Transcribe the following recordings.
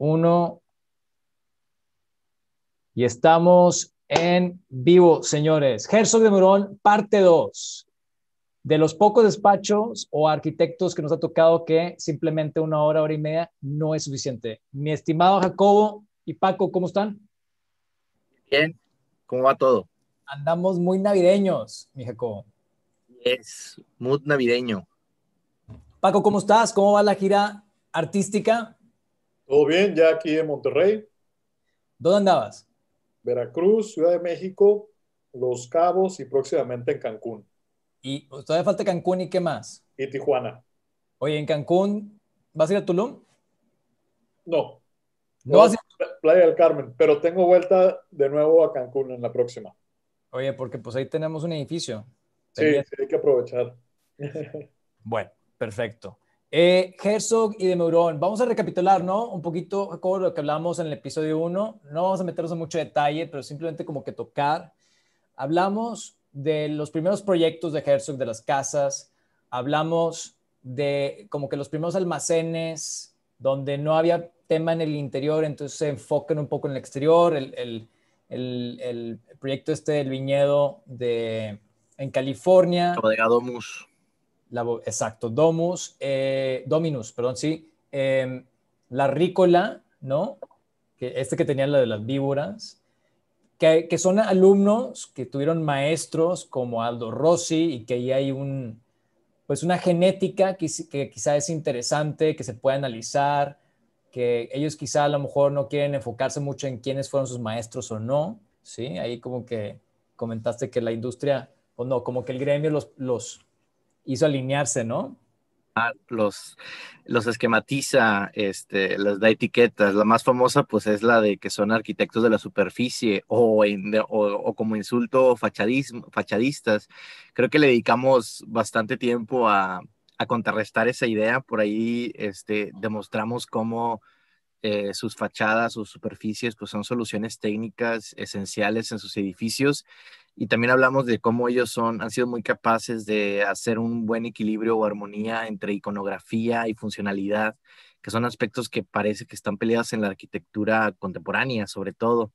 uno. Y estamos en vivo, señores. Herzog de Murón, parte dos. De los pocos despachos o arquitectos que nos ha tocado que simplemente una hora, hora y media no es suficiente. Mi estimado Jacobo y Paco, ¿cómo están? Bien, ¿cómo va todo? Andamos muy navideños, mi Jacobo. Es muy navideño. Paco, ¿cómo estás? ¿Cómo va la gira artística? Todo bien, ya aquí en Monterrey. ¿Dónde andabas? Veracruz, Ciudad de México, Los Cabos y próximamente en Cancún. Y todavía falta Cancún y qué más? Y Tijuana. Oye, en Cancún, ¿vas a ir a Tulum? No. No, vas a ir a Playa del Carmen, pero tengo vuelta de nuevo a Cancún en la próxima. Oye, porque pues ahí tenemos un edificio. sí hay que aprovechar. Bueno, perfecto. Eh, Herzog y de Meuron, vamos a recapitular, ¿no? Un poquito como lo que hablamos en el episodio 1. No vamos a meternos en mucho detalle, pero simplemente como que tocar. Hablamos de los primeros proyectos de Herzog, de las casas. Hablamos de como que los primeros almacenes donde no había tema en el interior, entonces se enfocan un poco en el exterior. El, el, el, el proyecto este del viñedo de, en California. Bodega exacto, domus, eh, dominus, perdón, sí. Em, la rícola, ¿no? Que, este que tenía la de las víboras, que, son alumnos que tuvieron maestros como Aldo Rossi y que ahí hay un, pues una genética que, quizá es interesante, que se puede analizar, que ellos quizá a lo mejor no quieren enfocarse mucho en quiénes fueron sus maestros o no, ¿sí? Ahí como que comentaste que la industria, o no, como que el gremio los hizo alinearse, ¿no? Ah, los, los esquematiza, este, les da etiquetas. La más famosa, pues, es la de que son arquitectos de la superficie o, como insulto fachadismo, fachadistas. Creo que le dedicamos bastante tiempo a, a, contrarrestar esa idea. Por ahí este, demostramos cómo eh, sus fachadas, sus superficies, pues son soluciones técnicas esenciales en sus edificios. Y también hablamos de cómo ellos son, han sido muy capaces de hacer un buen equilibrio o armonía entre iconografía y funcionalidad, que son aspectos que parece que están peleados en la arquitectura contemporánea, sobre todo.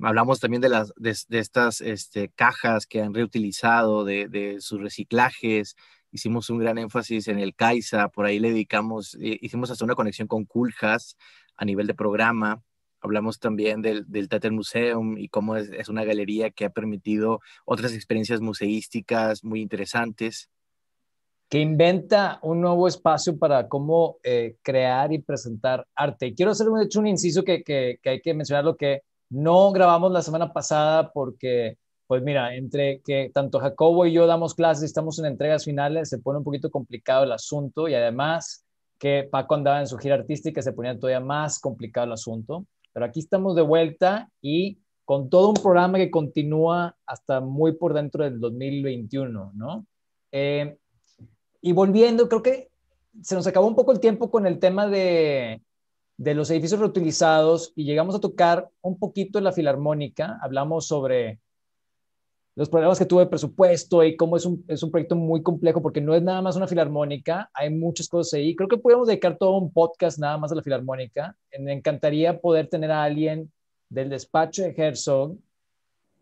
Hablamos también de, las, de, de estas este, cajas que han reutilizado, de, de sus reciclajes, hicimos un gran énfasis en el Caixa, por ahí le dedicamos, eh, hicimos hasta una conexión con Culjas a nivel de programa. Hablamos también del, del Tater Museum y cómo es, una galería que ha permitido otras experiencias museísticas muy interesantes. Que inventa un nuevo espacio para cómo eh, crear y presentar arte. Quiero hacer hecho un inciso que, que, que hay que mencionar lo que no grabamos la semana pasada porque pues mira, entre que tanto Jacobo y yo damos clases, estamos en entregas finales, se pone un poquito complicado el asunto y además que Paco andaba en su gira artística, se ponía todavía más complicado el asunto. Pero aquí estamos de vuelta y con todo un programa que continúa hasta muy por dentro del 2021, ¿no? Eh, y volviendo, creo que se nos acabó un poco el tiempo con el tema de, de los edificios reutilizados y llegamos a tocar un poquito en la filarmónica, hablamos sobre los problemas que tuve de presupuesto y cómo es un, es un proyecto muy complejo porque no es nada más una filarmónica, hay muchas cosas ahí. Creo que podríamos dedicar todo un podcast nada más a la filarmónica. Me encantaría poder tener a alguien del despacho de Herzog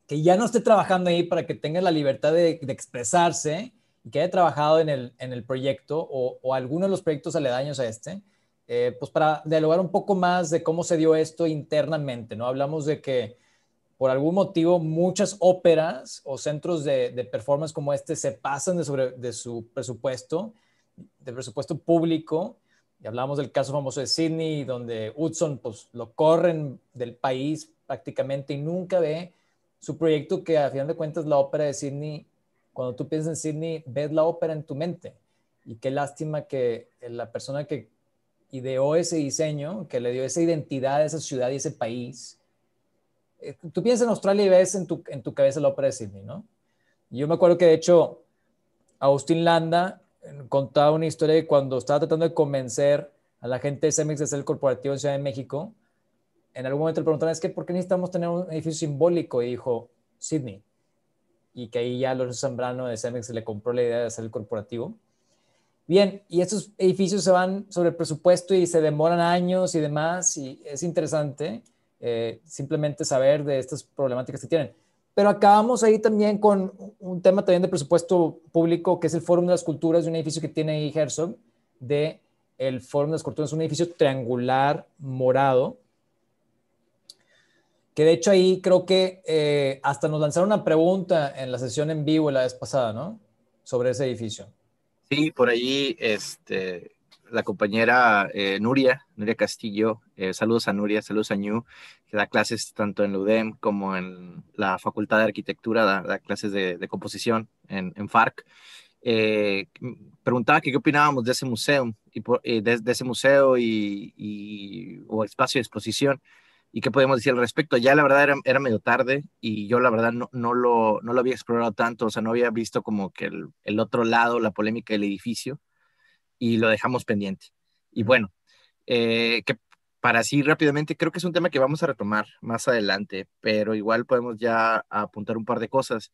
que ya no esté trabajando ahí para que tenga la libertad de, expresarse y que haya trabajado en el, en el proyecto o, o alguno de los proyectos aledaños a este, eh, pues para dialogar un poco más de cómo se dio esto internamente, ¿no? Hablamos de que por algún motivo muchas óperas o centros de, performance como este se pasan de, su presupuesto, de presupuesto público. Y hablamos del caso famoso de Sydney, donde Hudson pues, lo corren del país prácticamente y nunca ve su proyecto, que a final de cuentas la ópera de Sydney, cuando tú piensas en Sydney, ves la ópera en tu mente. Y qué lástima que la persona que ideó ese diseño, que le dio esa identidad a esa ciudad y ese país, eh, tú piensas en Australia y ves en tu, en tu cabeza la ópera de Sydney, ¿no? Yo me acuerdo que de hecho Agustín Landa eh, contaba una historia de cuando estaba tratando de convencer a la gente de Cemex de hacer el corporativo en Ciudad de México, en algún momento le preguntaron, es que ¿por qué necesitamos tener un edificio simbólico? Y dijo, Sydney. Y que ahí ya Lorenzo Zambrano de Cemex le compró la idea de hacer el corporativo. Bien, y estos edificios se van sobre el presupuesto y se demoran años y demás, y es interesante. Eh, simplemente saber de estas problemáticas que tienen. Pero acabamos ahí también con un tema también de presupuesto público, que es el Fórum de las Culturas, de un edificio que tiene ahí Herzog, de el Fórum de las Culturas, un edificio triangular morado, que de hecho ahí creo que eh, hasta nos lanzaron una pregunta en la sesión en vivo la vez pasada, ¿no? Sobre ese edificio. Sí, por allí, este, la compañera eh, Nuria, Nuria Castillo, eh, saludos a Nuria, saludos a Ñu, que da clases tanto en la como en la Facultad de Arquitectura, da, clases de, composición en, FARC. Eh, preguntaba que qué opinábamos de ese museo, y de, ese museo y, o espacio de exposición y qué podemos decir al respecto. Ya la verdad era, medio tarde y yo la verdad no, no, lo, había explorado tanto, o sea, no había visto como que el otro lado, la polémica del edificio y lo dejamos pendiente. Y bueno, eh, que para así rápidamente, creo que es un tema que vamos a retomar más adelante, pero igual podemos ya apuntar un par de cosas.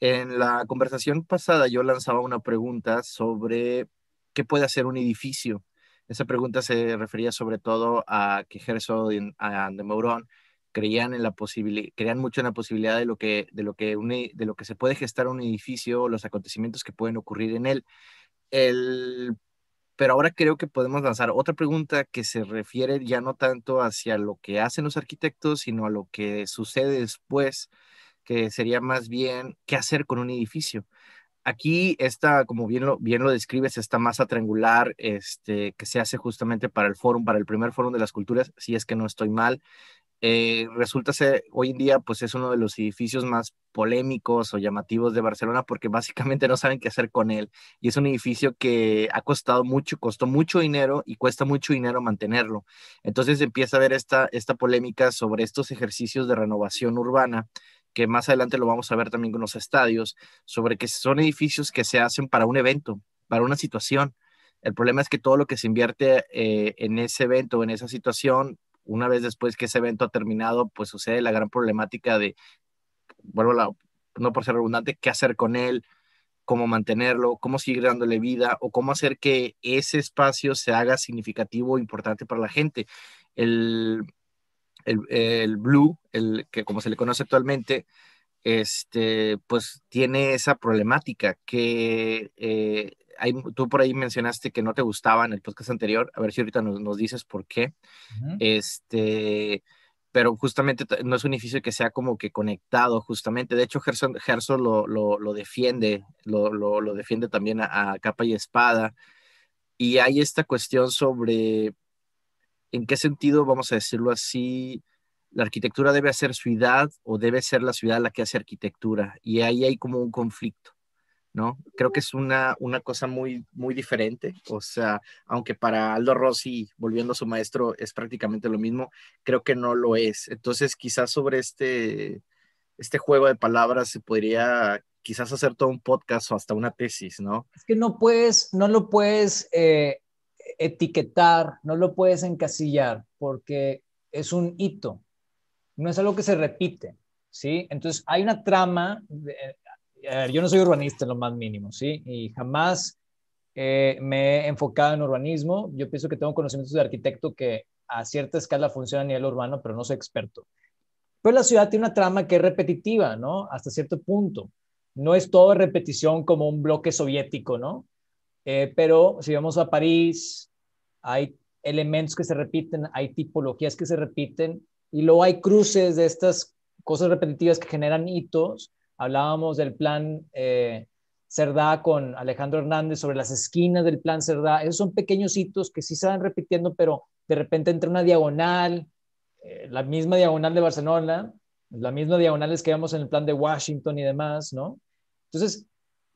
En la conversación pasada yo lanzaba una pregunta sobre qué puede hacer un edificio. Esa pregunta se refería sobre todo a que Herzog y de Mourón creían en la posibilidad, creían mucho en la posibilidad de lo que de lo que de lo que se puede gestar un edificio, los acontecimientos que pueden ocurrir en él. El pero ahora creo que podemos lanzar otra pregunta que se refiere ya no tanto hacia lo que hacen los arquitectos, sino a lo que sucede después, que sería más bien qué hacer con un edificio. Aquí está, como bien lo, bien lo describes, esta masa triangular este, que se hace justamente para el fórum, para el primer foro de las culturas, si es que no estoy mal, eh, resulta ser hoy en día, pues es uno de los edificios más polémicos o llamativos de Barcelona porque básicamente no saben qué hacer con él. Y es un edificio que ha costado mucho, costó mucho dinero y cuesta mucho dinero mantenerlo. Entonces empieza a haber esta, esta polémica sobre estos ejercicios de renovación urbana que más adelante lo vamos a ver también con los estadios, sobre que son edificios que se hacen para un evento, para una situación. El problema es que todo lo que se invierte eh, en ese evento o en esa situación una vez después que ese evento ha terminado, pues sucede la gran problemática de, vuelvo no por ser redundante, qué hacer con él, cómo mantenerlo, cómo seguir dándole vida o cómo hacer que ese espacio se haga significativo, e importante para la gente. El, el, el blue, el que como se le conoce actualmente, este, pues tiene esa problemática que eh, tú por ahí mencionaste que no te gustaba en el podcast anterior, a ver si ahorita nos, nos dices por qué. Este, pero justamente no es un edificio que sea como que conectado, justamente. De hecho, Gerson, lo, lo, lo, defiende, lo, lo defiende también a, capa y espada. Y hay esta cuestión sobre en qué sentido, vamos a decirlo así, la arquitectura debe hacer ciudad o debe ser la ciudad la que hace arquitectura. Y ahí hay como un conflicto. ¿no? Creo que es una, una cosa muy, muy diferente. O sea, aunque para Aldo Rossi, volviendo a su maestro, es prácticamente lo mismo, creo que no lo es. Entonces, quizás sobre este, este juego de palabras se podría quizás hacer todo un podcast o hasta una tesis, ¿no? Es que no puedes, no lo puedes eh, etiquetar, no lo puedes encasillar, porque es un hito, no es algo que se repite, ¿sí? Entonces, hay una trama, yo no soy urbanista en lo más mínimo, ¿sí? Y jamás eh, me he enfocado en urbanismo. Yo pienso que tengo conocimientos de arquitecto que a cierta escala funciona a nivel urbano, pero no soy experto. Pero la ciudad tiene una trama que es repetitiva, ¿no? Hasta cierto punto. No es todo repetición como un bloque soviético, ¿no? Eh, pero si vamos a París, hay elementos que se repiten, hay tipologías que se repiten, y luego hay cruces de estas cosas repetitivas que generan hitos, Hablábamos del plan eh, Cerdá con Alejandro Hernández sobre las esquinas del plan Cerdá. Esos son pequeños hitos que sí se van repitiendo, pero de repente entra una diagonal, eh, la misma diagonal de Barcelona, la misma diagonales que vemos en el plan de Washington y demás, ¿no? Entonces,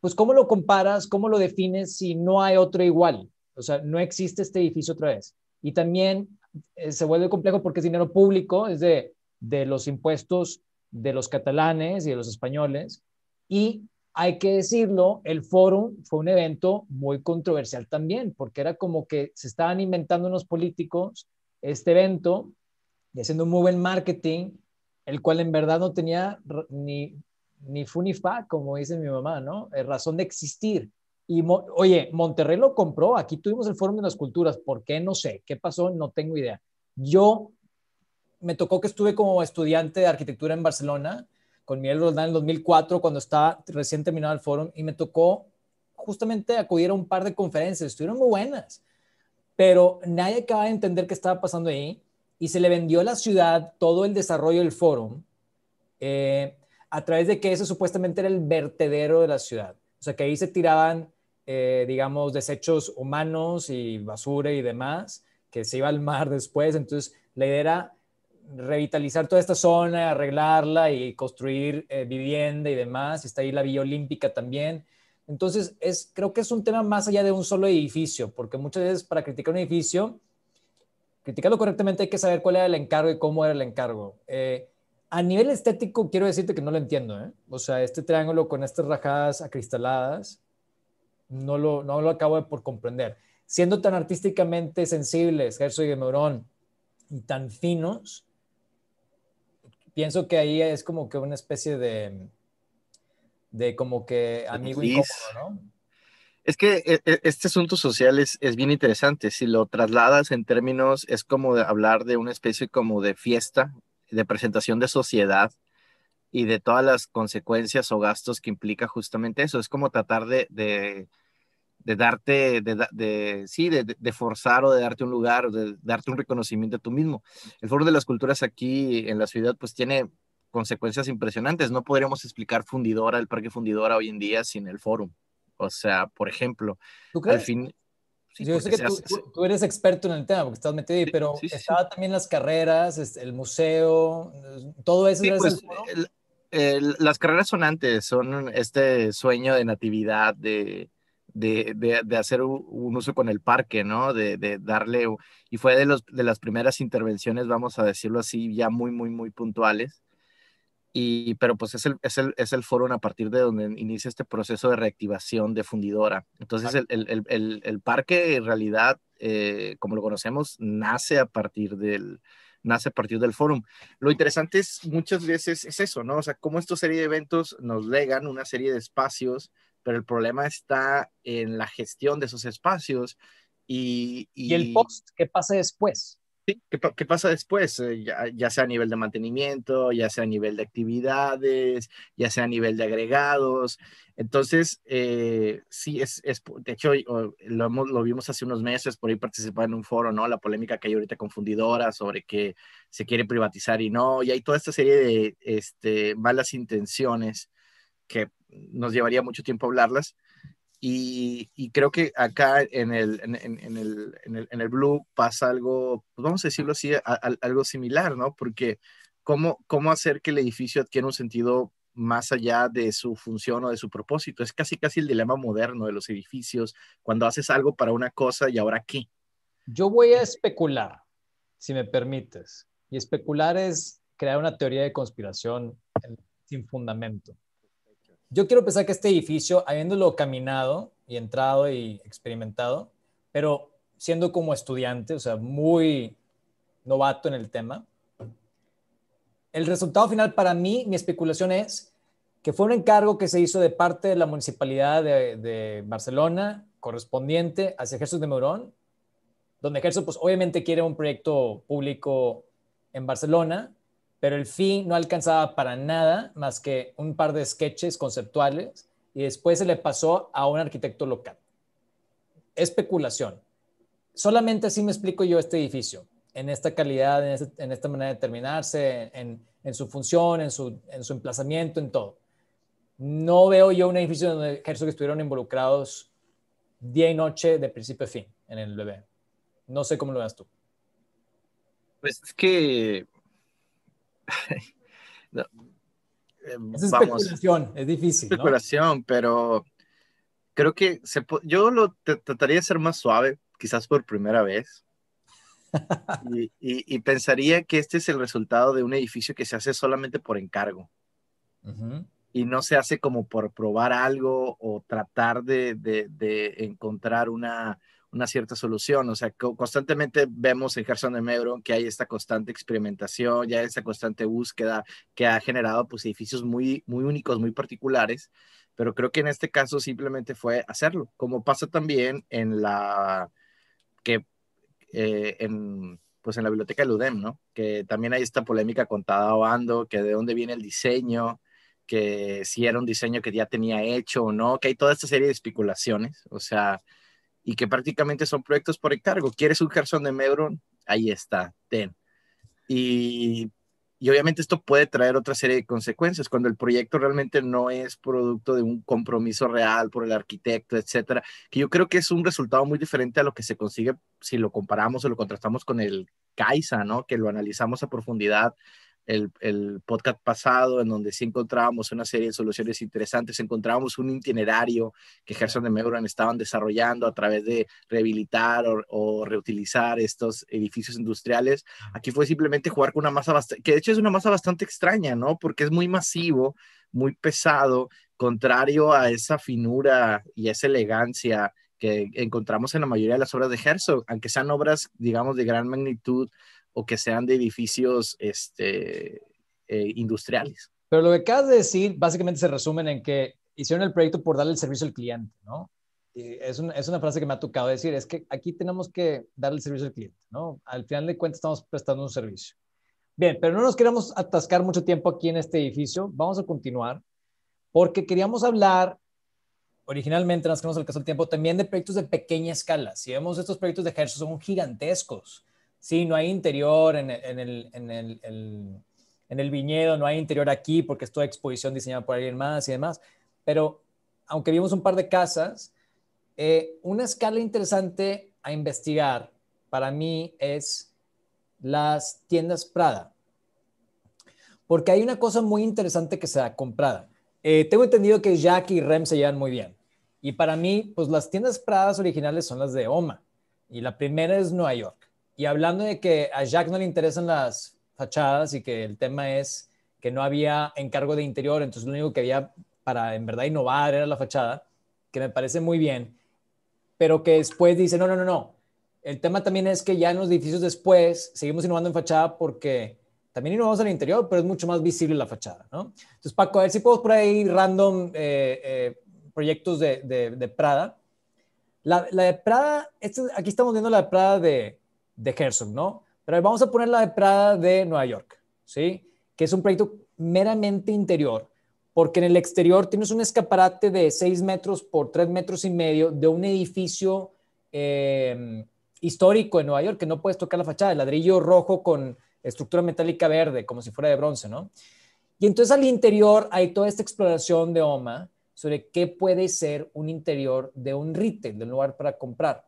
pues ¿cómo lo comparas? ¿Cómo lo defines si no hay otro igual? O sea, no existe este edificio otra vez. Y también eh, se vuelve complejo porque es dinero público, es de, de los impuestos de los catalanes y de los españoles. Y hay que decirlo, el Fórum fue un evento muy controversial también, porque era como que se estaban inventando unos políticos este evento y haciendo un muy buen marketing, el cual en verdad no tenía ni, ni fu fa, como dice mi mamá, ¿no? Eh, razón de existir. Y oye, Monterrey lo compró, aquí tuvimos el foro de las Culturas, ¿por qué? No sé, ¿qué pasó? No tengo idea. Yo me tocó que estuve como estudiante de arquitectura en Barcelona con Miguel Roldán en 2004, cuando estaba recién terminado el foro, y me tocó justamente acudir a un par de conferencias, estuvieron muy buenas, pero nadie acaba de entender qué estaba pasando ahí, y se le vendió a la ciudad todo el desarrollo del foro eh, a través de que eso supuestamente era el vertedero de la ciudad. O sea, que ahí se tiraban, eh, digamos, desechos humanos y basura y demás, que se iba al mar después. Entonces, la idea era revitalizar toda esta zona, arreglarla y construir eh, vivienda y demás. Está ahí la Villa Olímpica también. Entonces, es, creo que es un tema más allá de un solo edificio, porque muchas veces para criticar un edificio, criticarlo correctamente hay que saber cuál era el encargo y cómo era el encargo. Eh, a nivel estético, quiero decirte que no lo entiendo. ¿eh? O sea, este triángulo con estas rajadas acristaladas, no lo, acabo de por comprender. Siendo tan artísticamente sensibles, Gerso y Meuron y tan finos, pienso que ahí es como que una especie de, de como que amigo incómodo, ¿no? Es que eh, eh, este asunto social es, es, bien interesante. Si lo trasladas en términos, es como de hablar de una especie como de fiesta, de presentación de sociedad y de todas las consecuencias o gastos que implica justamente eso. Es como tratar de de darte, de, de sí, de, de, forzar o de darte un lugar, o de darte un reconocimiento a tú mismo. El Foro de las Culturas aquí en la ciudad, pues tiene consecuencias impresionantes. No podríamos explicar Fundidora, el Parque Fundidora hoy en día sin el Foro. O sea, por ejemplo, ¿Tú al fin... Yo pues, sé que tú, eres experto en el tema porque estás metido ahí, pero también las carreras, este, el museo, todo eso. Pues, el, las carreras son antes, son este sueño de natividad, de, de, hacer un uso con el parque, ¿no? De, darle, y fue de, las primeras intervenciones, vamos a decirlo así, ya muy, muy, muy puntuales. Y, pero pues es el, es, foro a partir de donde inicia este proceso de reactivación de fundidora. Entonces el, el, parque en realidad, eh, como lo conocemos, nace a partir del, nace a partir del foro. Lo interesante es muchas veces es eso, ¿no? O sea, cómo esta serie de eventos nos legan una serie de espacios pero el problema está en la gestión de esos espacios y... ¿Y, el post? ¿Qué pasa después? Sí, ¿qué, pasa después? Ya, sea a nivel de mantenimiento, ya sea a nivel de actividades, ya sea a nivel de agregados. Entonces, eh, sí, es, es, de hecho, lo, lo vimos hace unos meses, por ahí participar en un foro, ¿no? La polémica que hay ahorita confundidora sobre que se quiere privatizar y no, y hay toda esta serie de este, malas intenciones que nos llevaría mucho tiempo hablarlas. Y, creo que acá en el en, el, en, el, en, el, Blue pasa algo, pues vamos a decirlo así, algo similar, ¿no? Porque cómo, cómo hacer que el edificio adquiera un sentido más allá de su función o de su propósito. Es casi, casi el dilema moderno de los edificios, cuando haces algo para una cosa y ahora qué. Yo voy a especular, si me permites. Y especular es crear una teoría de conspiración sin fundamento. Yo quiero pensar que este edificio, habiéndolo caminado y entrado y experimentado, pero siendo como estudiante, o sea, muy novato en el tema, el resultado final para mí, mi especulación es que fue un encargo que se hizo de parte de la municipalidad de, Barcelona, correspondiente hacia Jesús de Morón, donde Jesús, pues obviamente quiere un proyecto público en Barcelona, pero el fin no alcanzaba para nada más que un par de sketches conceptuales y después se le pasó a un arquitecto local. Especulación. Solamente así me explico yo este edificio, en esta calidad, en, este, esta manera de terminarse, en, su función, en su, emplazamiento, en todo. No veo yo un edificio donde que estuvieron involucrados día y noche, de principio a fin, en el bebé. No sé cómo lo veas tú. Pues es que no, es vamos, es difícil. Especulación, pero creo que se yo lo trataría de ser más suave, quizás por primera vez. y, pensaría que este es el resultado de un edificio que se hace solamente por encargo. Y no se hace como por probar algo o tratar de encontrar una, una cierta solución. O sea, constantemente vemos en Gerson de Mebron que hay esta constante experimentación, ya esta constante búsqueda que ha generado pues edificios muy, muy únicos, muy particulares, pero creo que en este caso simplemente fue hacerlo, como pasa también en la que eh, en pues en la biblioteca del UDEM, ¿no? Que también hay esta polémica contada o Ando, que de dónde viene el diseño, que si era un diseño que ya tenía hecho o no, que hay toda esta serie de especulaciones, o sea, y que prácticamente son proyectos por encargo. ¿Quieres un Gerson de Mebron? Ahí está, ten. Y, obviamente esto puede traer otra serie de consecuencias cuando el proyecto realmente no es producto de un compromiso real por el arquitecto, etcétera, que yo creo que es un resultado muy diferente a lo que se consigue si lo comparamos o lo contrastamos con el CAISA, ¿no? Que lo analizamos a profundidad el, podcast pasado, en donde sí encontrábamos una serie de soluciones interesantes, encontrábamos un itinerario que Gerson de Meuron estaban desarrollando a través de rehabilitar o, reutilizar estos edificios industriales. Aquí fue simplemente jugar con una masa, que de hecho es una masa bastante extraña, ¿no? Porque es muy masivo, muy pesado, contrario a esa finura y esa elegancia que encontramos en la mayoría de las obras de Herzog, aunque sean obras, digamos, de gran magnitud, o que sean de edificios este, eh, industriales. Pero lo que acabas de decir básicamente se resumen en que hicieron el proyecto por darle el servicio al cliente, ¿no? es, una frase que me ha tocado decir, es que aquí tenemos que darle el servicio al cliente, ¿no? Al final de cuentas estamos prestando un servicio. Bien, pero no nos queremos atascar mucho tiempo aquí en este edificio, vamos a continuar, porque queríamos hablar originalmente, nos quedamos el tiempo, también de proyectos de pequeña escala. Si vemos estos proyectos de ejército, son gigantescos, sí, no hay interior en el, viñedo, no hay interior aquí porque es toda exposición diseñada por alguien más y demás. Pero aunque vimos un par de casas, eh, una escala interesante a investigar para mí es las tiendas Prada. Porque hay una cosa muy interesante que se ha comprado. Eh, tengo entendido que Jack y Rem se llevan muy bien. Y para mí, pues las tiendas Prada originales son las de OMA. Y la primera es Nueva York. Y hablando de que a Jack no le interesan las fachadas y que el tema es que no había encargo de interior, entonces lo único que había para en verdad innovar era la fachada, que me parece muy bien, pero que después dice, no, no, no, no. El tema también es que ya en los edificios después seguimos innovando en fachada porque también innovamos en el interior, pero es mucho más visible la fachada, ¿no? Entonces, Paco, a ver si podemos por ahí random eh, eh, proyectos de, de, Prada. La, la, de Prada, esto aquí estamos viendo la de Prada de de Herzog, ¿no? Pero vamos a poner la de Prada de Nueva York, ¿sí? Que es un proyecto meramente interior, porque en el exterior tienes un escaparate de 6 metros por 3 metros y medio de un edificio em, histórico en Nueva York, que no puedes tocar la fachada, de ladrillo rojo con estructura metálica verde, como si fuera de bronce, ¿no? Y entonces al interior hay toda esta exploración de OMA sobre qué puede ser un interior de un retail, de un lugar para comprar.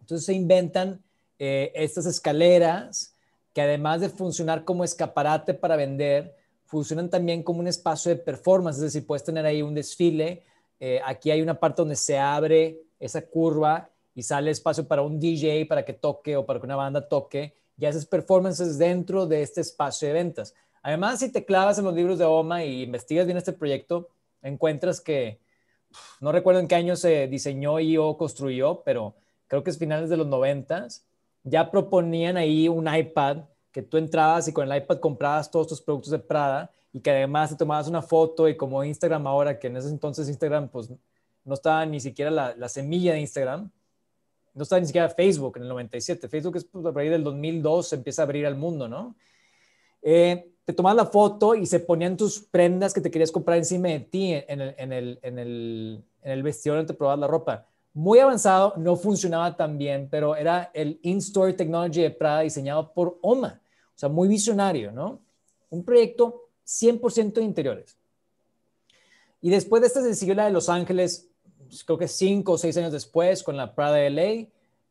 Entonces se inventan eh, estas escaleras que además de funcionar como escaparate para vender, funcionan también como un espacio de performance, es decir, puedes tener ahí un desfile, eh, aquí hay una parte donde se abre esa curva y sale espacio para un DJ para que toque o para que una banda toque, y haces performances dentro de este espacio de ventas. Además, si te clavas en los libros de OMA y investigas bien este proyecto, encuentras que, no recuerdo en qué año se diseñó y o construyó, pero creo que es finales de los noventas, ya proponían ahí un iPad que tú entrabas y con el iPad comprabas todos tus productos de Prada y que además te tomabas una foto y como Instagram ahora, que en ese entonces Instagram pues no estaba ni siquiera la, semilla de Instagram, no estaba ni siquiera Facebook en el 97, Facebook es pues, a partir del 2002 se empieza a abrir al mundo, ¿no? Eh, te tomabas la foto y se ponían tus prendas que te querías comprar encima de ti en el, en vestidor donde te probabas la ropa muy avanzado, no funcionaba tan bien, pero era el In-Store Technology de Prada diseñado por OMA, o sea, muy visionario, ¿no? Un proyecto 100% de interiores. Y después de esta se siguió la de Los Ángeles, pues, creo que cinco o seis años después, con la Prada de LA.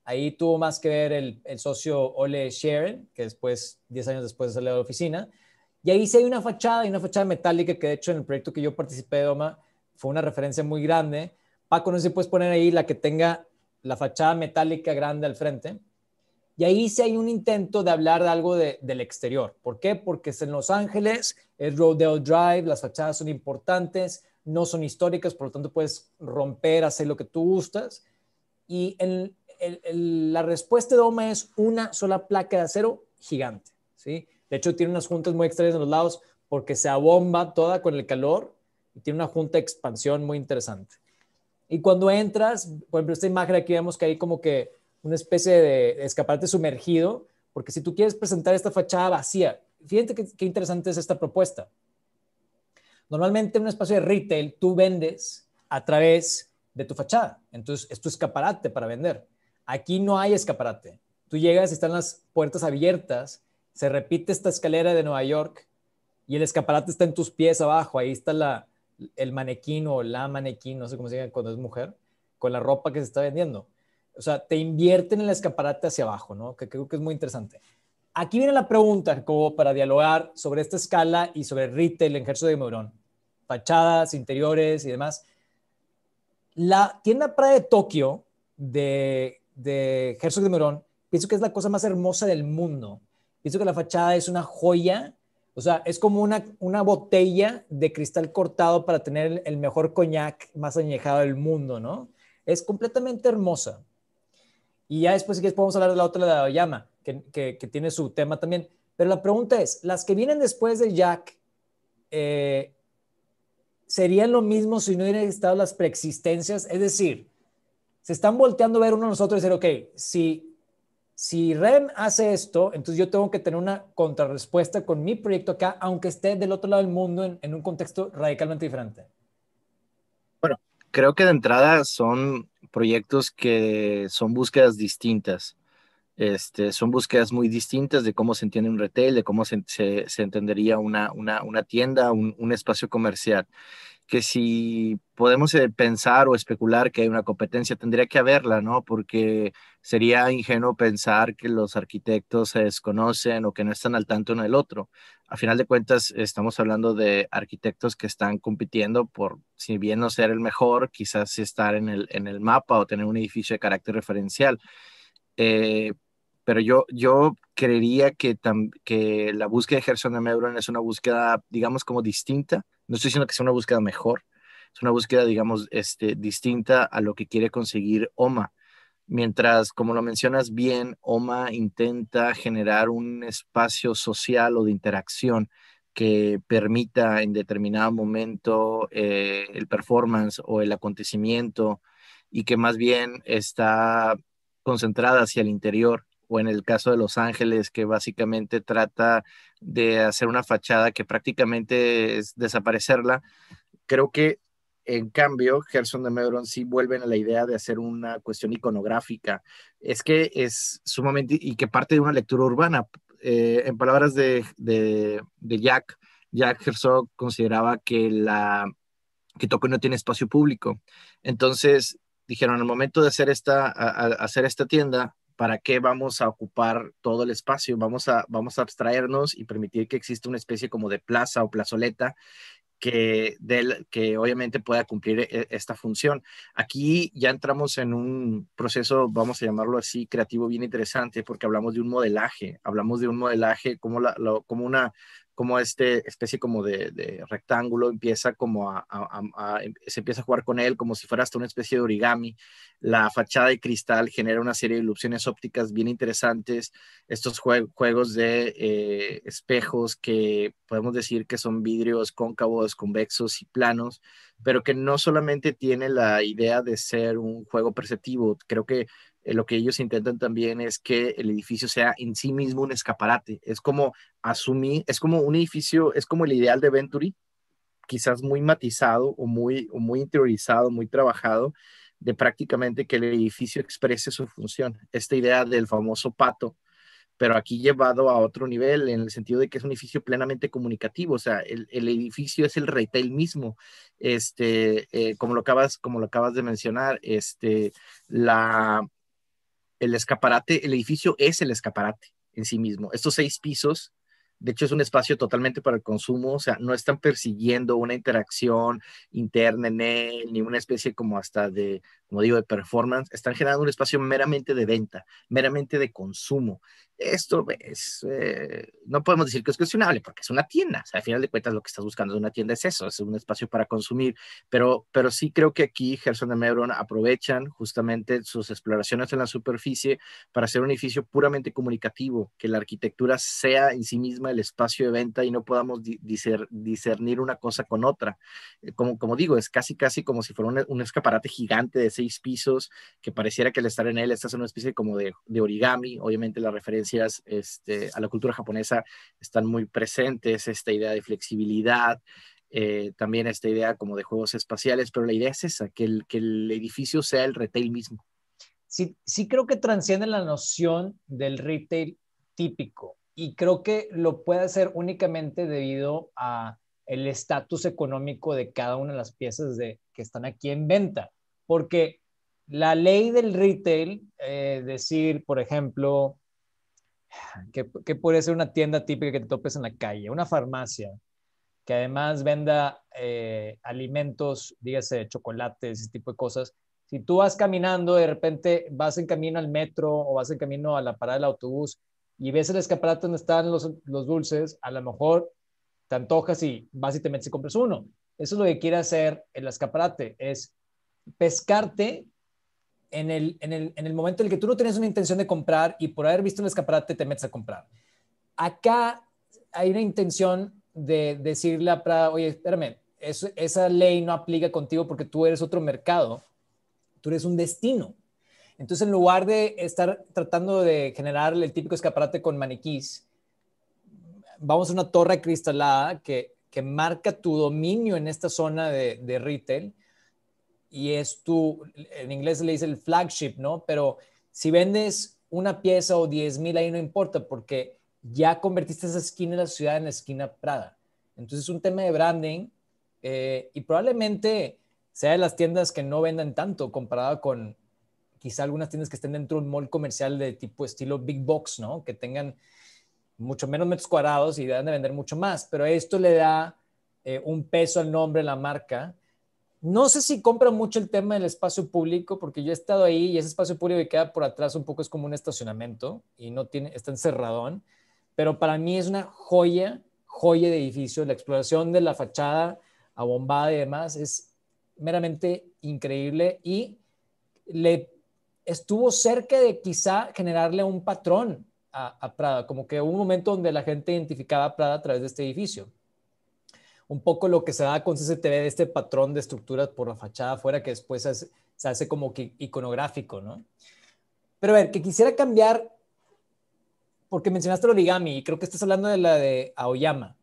Ahí tuvo más que ver el, socio Ole Sharon, que después, diez años después, salió de la oficina. Y ahí se hay una fachada, y una fachada metálica que de hecho en el proyecto que yo participé de OMA fue una referencia muy grande Paco, no puedes poner ahí la que tenga la fachada metálica grande al frente. Y ahí sí hay un intento de hablar de algo del exterior. ¿Por qué? Porque es en Los Ángeles, es Rodeo Drive, las fachadas son importantes, no son históricas, por lo tanto puedes romper, hacer lo que tú gustas. Y la respuesta de OMA es una sola placa de acero gigante. ¿sí? De hecho, tiene unas juntas muy extrañas en los lados porque se abomba toda con el calor y tiene una junta de expansión muy interesante. Y cuando entras, por ejemplo, esta imagen aquí vemos que hay como que una especie de escaparate sumergido, porque si tú quieres presentar esta fachada vacía, fíjate qué, interesante es esta propuesta. Normalmente en un espacio de retail tú vendes a través de tu fachada, entonces es tu escaparate para vender. Aquí no hay escaparate. Tú llegas y están las puertas abiertas, se repite esta escalera de Nueva York y el escaparate está en tus pies abajo, ahí está la, el manequín o la manequín, no sé cómo se diga cuando es mujer, con la ropa que se está vendiendo. O sea, te invierten en el escaparate hacia abajo, ¿no? Que creo que es muy interesante. Aquí viene la pregunta, como para dialogar sobre esta escala y sobre retail en Herzog de Morón. Fachadas, interiores y demás. La tienda Prada de Tokio de, de Herzog de Morón, pienso que es la cosa más hermosa del mundo. Pienso que la fachada es una joya o sea, es como una, una botella de cristal cortado para tener el mejor coñac más añejado del mundo, ¿no? Es completamente hermosa. Y ya después, si quieres, podemos hablar de la otra, de la llama, que, que, que, tiene su tema también. Pero la pregunta es, ¿las que vienen después de Jack eh, serían lo mismo si no hubieran estado las preexistencias? Es decir, se están volteando a ver uno a nosotros y decir, ok, si si Ren hace esto, entonces yo tengo que tener una contrarrespuesta con mi proyecto acá, aunque esté del otro lado del mundo en, en un contexto radicalmente diferente. Bueno, creo que de entrada son proyectos que son búsquedas distintas. Este, son búsquedas muy distintas de cómo se entiende un retail, de cómo se, entendería una, una, una tienda, un, un, espacio comercial. Que si podemos eh, pensar o especular que hay una competencia, tendría que haberla, ¿no? Porque sería ingenuo pensar que los arquitectos se desconocen o que no están al tanto uno del otro. A final de cuentas, estamos hablando de arquitectos que están compitiendo por, si bien no ser el mejor, quizás estar en el, en el mapa o tener un edificio de carácter referencial. Eh, pero yo, yo creería que, la búsqueda de Gerson de Mebron es una búsqueda, digamos, como distinta. No estoy diciendo que sea una búsqueda mejor, es una búsqueda, digamos, este, distinta a lo que quiere conseguir Oma. Mientras, como lo mencionas bien, Oma intenta generar un espacio social o de interacción que permita en determinado momento eh, el performance o el acontecimiento y que más bien está concentrada hacia el interior o en el caso de Los Ángeles, que básicamente trata de hacer una fachada que prácticamente es desaparecerla. Creo que, en cambio, Gerson de Medrón sí vuelven a la idea de hacer una cuestión iconográfica. Es que es sumamente, y que parte de una lectura urbana. Eh, en palabras de, de, Jack, Jack Gerson consideraba que la que Tokio no tiene espacio público. Entonces dijeron, el momento de hacer esta, hacer esta tienda, ¿para qué vamos a ocupar todo el espacio? Vamos a, vamos a abstraernos y permitir que exista una especie como de plaza o plazoleta que, del, que obviamente pueda cumplir eh, esta función. Aquí ya entramos en un proceso, vamos a llamarlo así, creativo bien interesante, porque hablamos de un modelaje, hablamos de un modelaje como, la, como una como este especie como de, rectángulo empieza como a, se empieza a jugar con él como si fuera hasta una especie de origami la fachada de cristal genera una serie de ilusiones ópticas bien interesantes estos juegos de eh, espejos que podemos decir que son vidrios cóncavos convexos y planos pero que no solamente tiene la idea de ser un juego perceptivo creo que eh, lo que ellos intentan también es que el edificio sea en sí mismo un escaparate. Es como asumir, es como un edificio, es como el ideal de Venturi, quizás muy matizado o muy, muy interiorizado, muy trabajado, de prácticamente que el edificio exprese su función. Esta idea del famoso pato, pero aquí llevado a otro nivel, en el sentido de que es un edificio plenamente comunicativo, o sea, el, el edificio es el retail mismo, este, eh, como, lo acabas, como lo acabas de mencionar, este, la, el escaparate, el edificio es el escaparate en sí mismo. Estos seis pisos, de hecho, es un espacio totalmente para el consumo, o sea, no están persiguiendo una interacción interna en él, ni una especie como hasta de, como digo, de performance, están generando un espacio meramente de venta, meramente de consumo esto eh, no podemos decir que es cuestionable porque es una tienda. al final de cuentas lo que estás buscando de una tienda es eso, es un espacio para consumir. Pero, pero sí creo que aquí Gerson de Mebron aprovechan justamente sus exploraciones en la superficie para hacer un edificio puramente comunicativo, que la arquitectura sea en sí misma el espacio de venta y no podamos discernir una cosa con otra. Eh, como, como digo, es casi, casi como si fuera un, escaparate gigante de seis pisos que pareciera que al estar en él estás en una especie como de origami, obviamente la referencia este, a la cultura japonesa están muy presentes, esta idea de flexibilidad, eh, también esta idea como de juegos espaciales, pero la idea es esa, que el, que el edificio sea el retail mismo. Sí, sí creo que transciende la noción del retail típico y creo que lo puede hacer únicamente debido a el estatus económico de cada una de las piezas de, que están aquí en venta, porque la ley del retail, eh, decir, por ejemplo, que puede ser una tienda típica que te topes en la calle? Una farmacia que además venda eh, alimentos, dígase chocolates, ese tipo de cosas. Si tú vas caminando, de repente vas en camino al metro o vas en camino a la parada del autobús y ves el escaparate donde están los, los dulces, a lo mejor te antojas y vas y te metes y compras uno. Eso es lo que quiere hacer el escaparate, es pescarte en el, momento en el que tú no tenías una intención de comprar y por haber visto un escaparate te metes a comprar. Acá hay una intención de decirle a Prada, oye, espérame, esa ley no aplica contigo porque tú eres otro mercado, tú eres un destino. Entonces, en lugar de estar tratando de generar el típico escaparate con maniquís, vamos a una torre cristalada que, marca tu dominio en esta zona de retail y es tu, en inglés le dice el flagship, ¿no? Pero si vendes una pieza o 10 mil, ahí no importa, porque ya convertiste esa esquina de la ciudad en la esquina Prada. Entonces es un tema de branding eh, y probablemente sea de las tiendas que no vendan tanto comparado con quizá algunas tiendas que estén dentro de un mall comercial de tipo estilo big box, ¿no? Que tengan mucho menos metros cuadrados y deben de vender mucho más, pero esto le da eh, un peso al nombre de la marca no sé si compra mucho el tema del espacio público, porque yo he estado ahí y ese espacio público que queda por atrás un poco es como un estacionamiento y no tiene, está encerradón, pero para mí es una joya, joya de edificio. La exploración de la fachada abombada y demás es meramente increíble y le estuvo cerca de quizá generarle un patrón a, a Prada, como que un momento donde la gente identificaba a Prada a través de este edificio un poco lo que se da con CCTV de este patrón de estructuras por la fachada afuera que después se hace, como que iconográfico, ¿no? Pero a ver, que quisiera cambiar, porque mencionaste el origami y creo que estás hablando de la de Aoyama.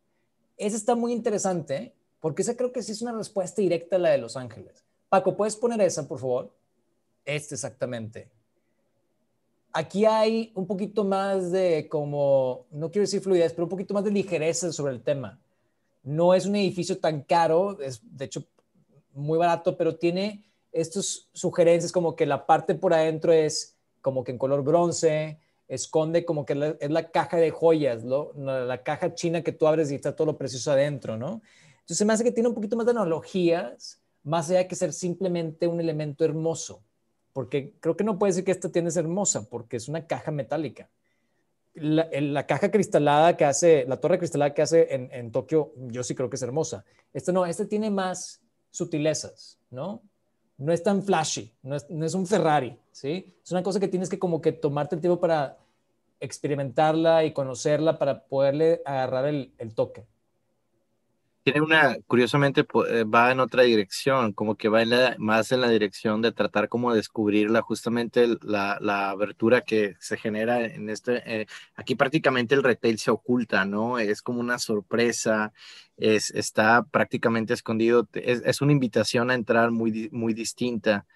Esa está muy interesante, porque esa creo que sí es una respuesta directa a la de Los Ángeles. Paco, ¿puedes poner esa, por favor? esta exactamente. Aquí hay un poquito más de como, no quiero decir fluidez, pero un poquito más de ligereza sobre el tema. No es un edificio tan caro, es de hecho muy barato, pero tiene estas sugerencias como que la parte por adentro es como que en color bronce, esconde como que es la caja de joyas, la caja china que tú abres y está todo lo precioso adentro, ¿no? Entonces me hace que tiene un poquito más de analogías, más allá que ser simplemente un elemento hermoso, porque creo que no puede decir que esta tienda es hermosa, porque es una caja metálica la, caja cristalada que hace, la torre cristalada que hace en, en, Tokio, yo sí creo que es hermosa. Esta no, esta tiene más sutilezas, ¿no? No es tan flashy, no es, un Ferrari, ¿sí? Es una cosa que tienes que como que tomarte el tiempo para experimentarla y conocerla para poderle agarrar el toque tiene una, curiosamente eh, va en otra dirección, como que va más en la dirección de tratar como descubrirla descubrir justamente la, abertura que se genera en este, eh, aquí prácticamente el retail se oculta, ¿no? Es como una sorpresa, está prácticamente escondido, es, una invitación a entrar muy, muy distinta.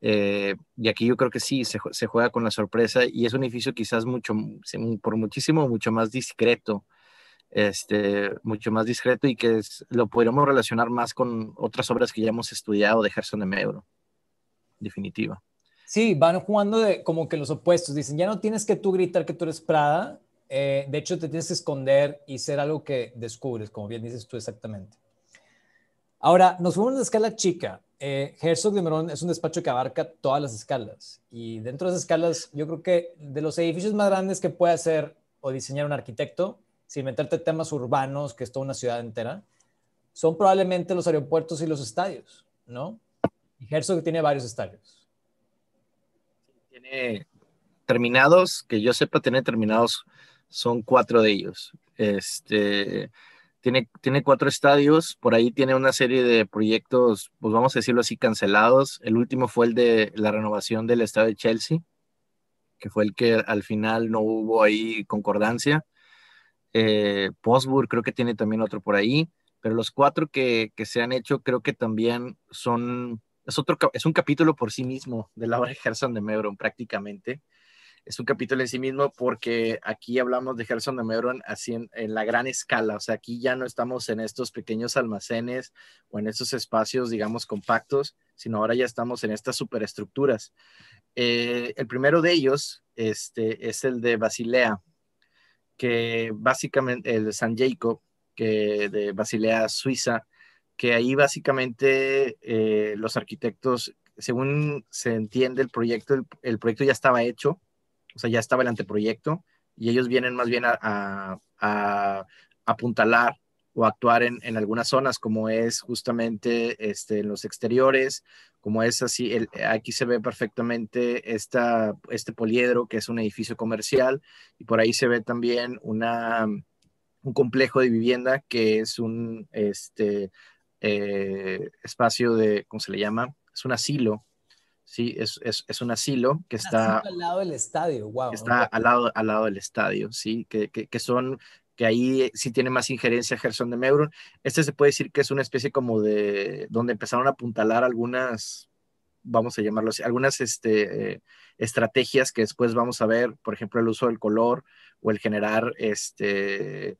Eh, y aquí yo creo que sí, se, se, juega con la sorpresa y es un edificio quizás mucho, por muchísimo, mucho más discreto este, mucho más discreto y que lo podríamos relacionar más con otras obras que ya hemos estudiado de Gerson de Meuron, definitiva. Sí, van jugando como que los opuestos, dicen, ya no tienes que tú gritar que tú eres Prada, eh, de hecho te tienes que esconder y ser algo que descubres, como bien dices tú exactamente. Ahora, nos fuimos a la escala chica. Eh, Herzog de Merón es un despacho que abarca todas las escalas y dentro de escalas yo creo que de los edificios más grandes que puede hacer o diseñar un arquitecto, sin meterte temas urbanos, que es toda una ciudad entera, son probablemente los aeropuertos y los estadios, ¿no? Y Herzog tiene varios estadios. Tiene terminados, que yo sepa tener terminados, son cuatro de ellos. Este, tiene, tiene cuatro estadios, por ahí tiene una serie de proyectos, pues vamos a decirlo así, cancelados. El último fue el de la renovación del estadio de Chelsea, que fue el que al final no hubo ahí concordancia eh, Postburg creo que tiene también otro por ahí, pero los cuatro que, se han hecho creo que también son, es, otro, es un capítulo por sí mismo de la obra de Gerson de Meuron prácticamente. Es un capítulo en sí mismo porque aquí hablamos de Gerson de Meuron así en, la gran escala, o sea, aquí ya no estamos en estos pequeños almacenes o en estos espacios, digamos, compactos, sino ahora ya estamos en estas superestructuras. Eh, el primero de ellos este, es el de Basilea, que básicamente el San Jacob, que de Basilea, Suiza, que ahí básicamente eh, los arquitectos, según se entiende el proyecto, el, proyecto ya estaba hecho, o sea, ya estaba el anteproyecto, y ellos vienen más bien a apuntalar o actuar en, algunas zonas, como es justamente este, en los exteriores, como es así, aquí se ve perfectamente esta, este poliedro, que es un edificio comercial, y por ahí se ve también una, un complejo de vivienda que es un este, eh, espacio de, ¿cómo se le llama? Es un asilo, sí, es, un asilo que está... al lado del estadio, wow. Está al lado, al lado del estadio, sí, que, que son que ahí sí tiene más injerencia Gerson de Meuron. Este se puede decir que es una especie como de donde empezaron a apuntalar algunas, vamos a llamarlo así, algunas este, eh, estrategias que después vamos a ver, por ejemplo, el uso del color o el generar este,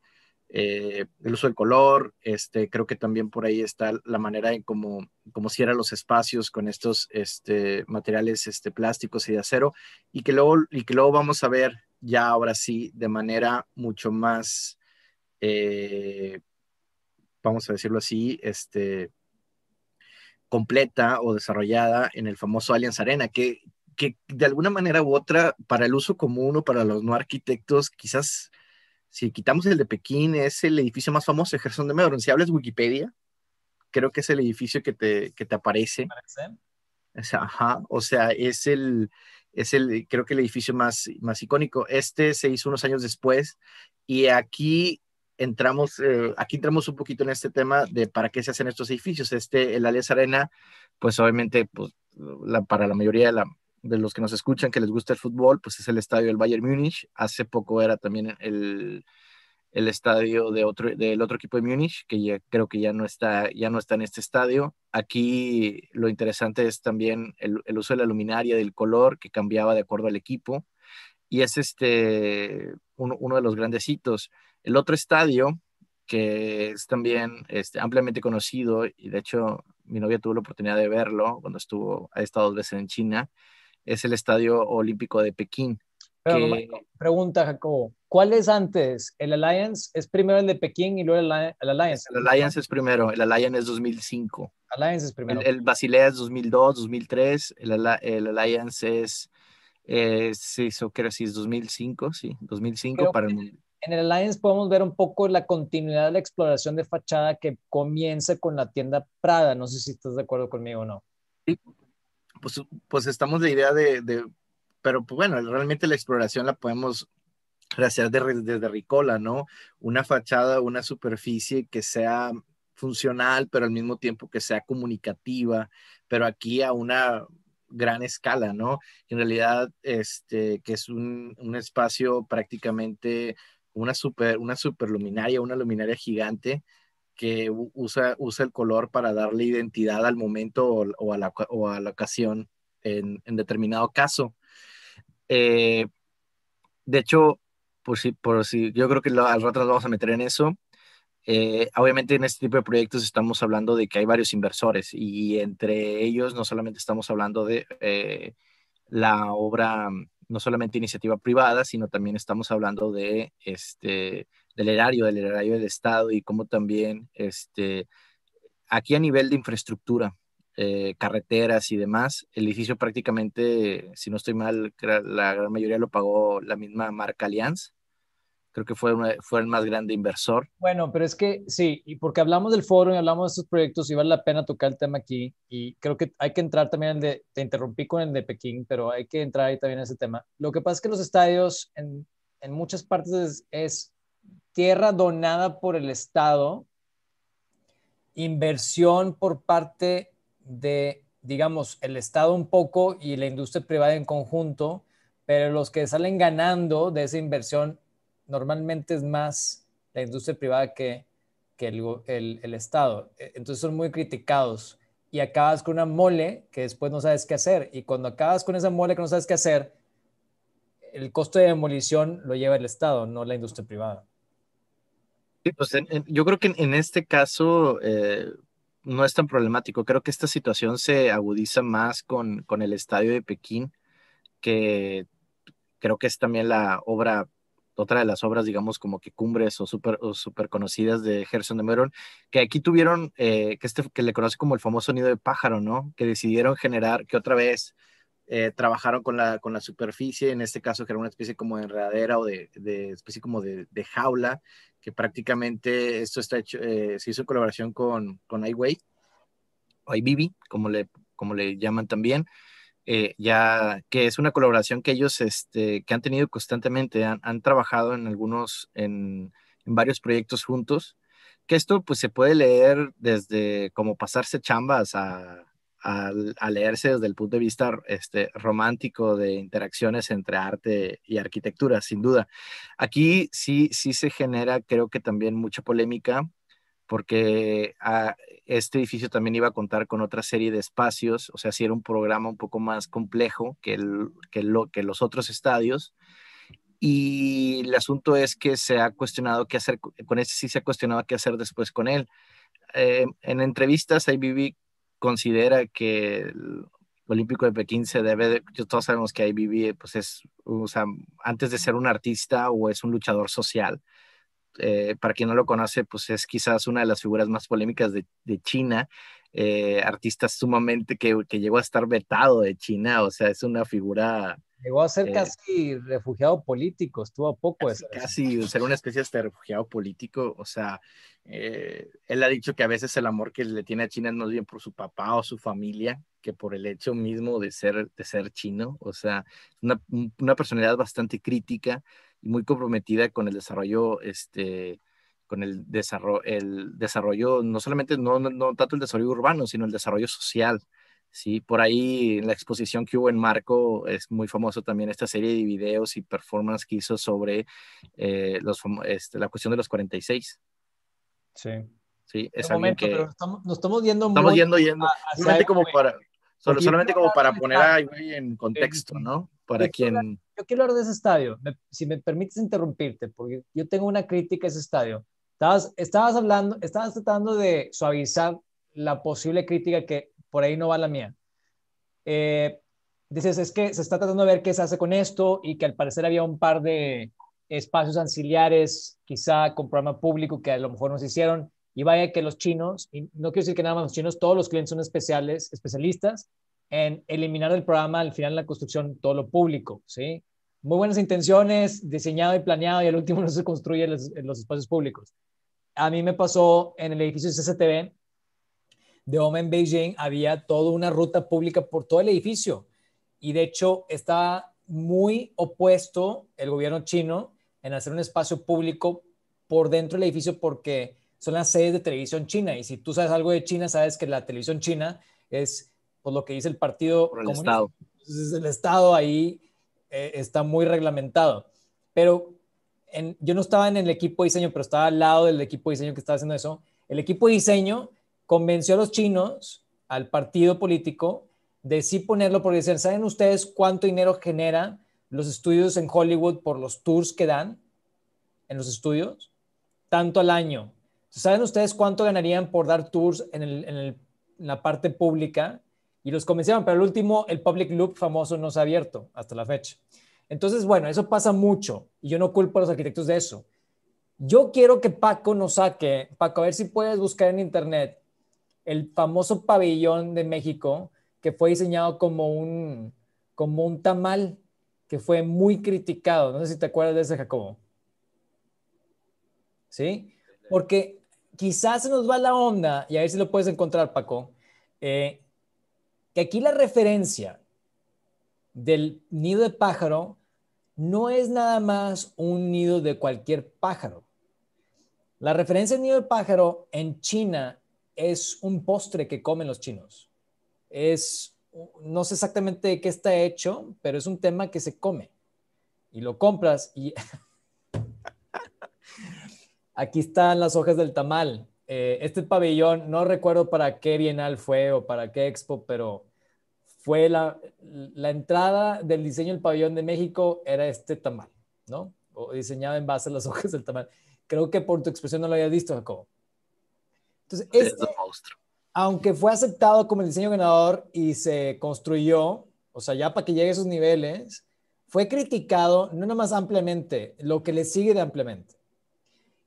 eh, el uso del color, este, creo que también por ahí está la manera en cómo, cierra los espacios con estos este, materiales este, plásticos y de acero, y que, luego, y que luego vamos a ver ya ahora sí de manera mucho más, eh, vamos a decirlo así, este, completa o desarrollada en el famoso Allianz Arena, que, que de alguna manera u otra, para el uso común o para los no arquitectos, quizás si quitamos el de Pekín, es el edificio más famoso de de Medellín. Si hablas Wikipedia, creo que es el edificio que te, te aparece. ajá, o sea, es el, es el, creo que el edificio más, más icónico. Este se hizo unos años después y aquí entramos, eh, aquí entramos un poquito en este tema de para qué se hacen estos edificios. Este, el Alias Arena, pues obviamente, pues, la, para la mayoría de, de los que nos escuchan que les gusta el fútbol, pues es el estadio del Bayern Múnich. Hace poco era también el, el estadio de del otro equipo de Múnich, que ya, creo que ya no, está, ya no está en este estadio. Aquí lo interesante es también el, uso de la luminaria, del color, que cambiaba de acuerdo al equipo. Y es este uno, de los grandes hitos. El otro estadio, que es también este, ampliamente conocido, y de hecho mi novia tuvo la oportunidad de verlo cuando estuvo, ha estado dos veces en China, es el Estadio Olímpico de Pekín pregunta, Jacobo, ¿cuál es antes? ¿El Alliance es primero el de Pekín y luego el, Alliance? El Alliance es primero, el Alliance es 2005. Alliance es primero. El, Basilea es 2002, 2003, el, Alliance es, eh, sí, creo que es 2005, sí, 2005 para En el Alliance podemos ver un poco la continuidad de la exploración de fachada que comienza con la tienda Prada. No sé si estás de acuerdo conmigo o no. Sí, pues, pues estamos de idea de pero pues, bueno, realmente la exploración la podemos hacer desde, Ricola, ¿no? Una fachada, una superficie que sea funcional, pero al mismo tiempo que sea comunicativa, pero aquí a una gran escala, ¿no? En realidad, este, que es un, un espacio prácticamente una super, una superluminaria, una luminaria gigante que usa, usa el color para darle identidad al momento o, o, a, la, o a, la, ocasión en, en determinado caso. Eh, de hecho, por si, por si, yo creo que al rato nos vamos a meter en eso. Eh, obviamente en este tipo de proyectos estamos hablando de que hay varios inversores y entre ellos no solamente estamos hablando de eh, la obra, no solamente iniciativa privada, sino también estamos hablando de este, del erario, del erario del Estado y cómo también este, aquí a nivel de infraestructura, eh, carreteras y demás. El edificio prácticamente, si no estoy mal, la gran mayoría lo pagó la misma marca Allianz. Creo que fue, fue el más grande inversor. Bueno, pero es que sí, y porque hablamos del foro y hablamos de estos proyectos y vale la pena tocar el tema aquí y creo que hay que entrar también en el de, te interrumpí con el de Pekín, pero hay que entrar ahí también en ese tema. Lo que pasa es que los estadios en, en muchas partes es, es tierra donada por el Estado, inversión por parte de, digamos, el Estado un poco y la industria privada en conjunto, pero los que salen ganando de esa inversión normalmente es más la industria privada que, el, Estado. E, entonces son muy criticados y acabas con una mole que después no sabes qué hacer. Y cuando acabas con esa mole que no sabes qué hacer, el costo de demolición lo lleva el Estado, no la industria privada. Sí, pues yo creo que en, este caso, eh, no es tan problemático. Creo que esta situación se agudiza más con, con el estadio de Pekín, que creo que es también la obra, otra de las obras, digamos, como que cumbres o súper super conocidas de Gerson de Merón, que aquí tuvieron, eh, que, este, que le conoce como el famoso sonido de pájaro, ¿no? Que decidieron generar, que otra vez eh, trabajaron con la, con la superficie, en este caso que era una especie como de enredadera o de, de especie como de, de, jaula, prácticamente esto está hecho, eh, se hizo en colaboración con, con iWay, o iBibi, como le, como le llaman también, eh, ya que es una colaboración que ellos este, que han tenido constantemente, han, trabajado en algunos, en, varios proyectos juntos, que esto pues se puede leer desde como pasarse chambas a, a, leerse desde el punto de vista este, romántico de interacciones entre arte y arquitectura, sin duda. Aquí sí, sí se genera, creo que también mucha polémica, porque ah, este edificio también iba a contar con otra serie de espacios, o sea, sí era un programa un poco más complejo que, lo, que los otros estadios. Y el asunto es que se ha cuestionado qué hacer, con ese sí se ha cuestionado qué hacer después con él. Eh, en entrevistas, ahí viví considera que el Olímpico de Pekín se debe, todos sabemos que IBB pues es, o sea, antes de ser un artista o es un luchador social. Eh, para quien no lo conoce, pues es quizás una de las figuras más polémicas de, China, eh, artista sumamente que, que, llegó a estar vetado de China, o sea, es una figura Llegó a ser eh, casi refugiado político, estuvo a poco. Casi, ser una especie de refugiado político, o sea, eh, él ha dicho que a veces el amor que le tiene a China no es bien por su papá o su familia, que por el hecho mismo de ser, de ser chino, o sea, una, una personalidad bastante crítica y muy comprometida con el desarrollo, este, con el desarrollo, el desarrollo no solamente, no tanto el desarrollo urbano, sino el desarrollo social Sí, por ahí la exposición que hubo en Marco es muy famoso también esta serie de videos y performance que hizo sobre eh, los, este, la cuestión de los 46. Sí. Sí, es algo que... Pero estamos, nos estamos yendo Estamos yendo, yendo. solamente como para, solamente como para poner a Ibai en contexto, ¿no? Para quien... yo quiero hablar de ese estadio, si me permites interrumpirte, porque yo tengo una crítica a ese estadio. Estabas, estabas hablando, estabas tratando de suavizar la posible crítica que por ahí no va la mía. Eh, dices, es que se está tratando de ver qué se hace con esto y que al parecer había un par de espacios auxiliares, quizá con programa público que a lo mejor no se hicieron. Y vaya que los chinos, y no quiero decir que nada más los chinos, todos los clientes son especiales, especialistas en eliminar el programa al final de la construcción todo lo público, ¿sí? Muy buenas intenciones, diseñado y planeado, y al último no se construyen los, los espacios públicos. A mí me pasó en el edificio CCTV, de Home en Beijing había toda una ruta pública por todo el edificio. Y de hecho estaba muy opuesto el gobierno chino en hacer un espacio público por dentro del edificio porque son las sedes de televisión china. Y si tú sabes algo de China, sabes que la televisión china es por pues, lo que dice el partido. el Estado. Estado ahí eh, está muy reglamentado. Pero yo no estaba en el equipo de diseño, pero estaba al lado del equipo de diseño que estaba haciendo eso. El equipo de diseño convenció a los chinos, al partido político, de sí ponerlo, porque decían, ¿saben ustedes cuánto dinero genera los estudios en Hollywood por los tours que dan en los estudios? Tanto al año. ¿Saben ustedes cuánto ganarían por dar tours en, la parte pública? Y los convencieron, pero al último, el public loop famoso no se ha abierto hasta la fecha. Entonces, bueno, eso pasa mucho y yo no culpo a los arquitectos de eso. Yo quiero que Paco nos saque, Paco, a ver si puedes buscar en internet el famoso pabellón de México, que fue diseñado como un, como un tamal, que fue muy criticado. No sé si te acuerdas de ese, Jacobo. ¿Sí? Porque quizás se nos va la onda, y a ver si lo puedes encontrar, Paco, eh, que aquí la referencia del nido de pájaro no es nada más un nido de cualquier pájaro. La referencia del nido de pájaro en China es un postre que comen los chinos. Es, no sé exactamente qué está hecho, pero es un tema que se come. Y lo compras y... Aquí están las hojas del tamal. Eh, este pabellón, no recuerdo para qué bienal fue o para qué expo, pero fue la, la entrada del diseño del pabellón de México era este tamal, ¿no? O diseñado en base a las hojas del tamal. Creo que por tu expresión no lo había visto, Jacobo. Entonces, este, aunque fue aceptado como el diseño ganador y se construyó, o sea, ya para que llegue a esos niveles, fue criticado no nada más ampliamente, lo que le sigue de ampliamente.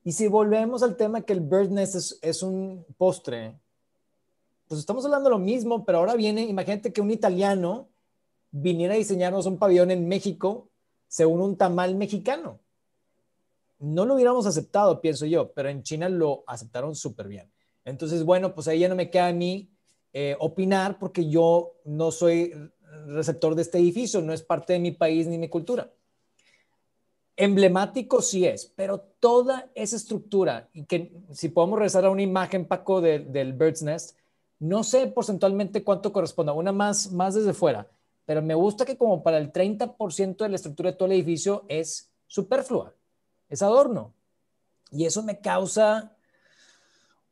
Y si volvemos al tema que el bird es, es un postre, pues estamos hablando de lo mismo, pero ahora viene, imagínate que un italiano viniera a diseñarnos un pabellón en México según un tamal mexicano. No lo hubiéramos aceptado, pienso yo, pero en China lo aceptaron súper bien. Entonces, bueno, pues ahí ya no me queda a mí eh, opinar porque yo no soy receptor de este edificio, no es parte de mi país ni mi cultura. Emblemático sí es, pero toda esa estructura, y que si podemos regresar a una imagen, Paco, del Bird's Nest, no sé porcentualmente cuánto corresponda, una más, más desde fuera, pero me gusta que como para el 30% de la estructura de todo el edificio es superflua, es adorno. Y eso me causa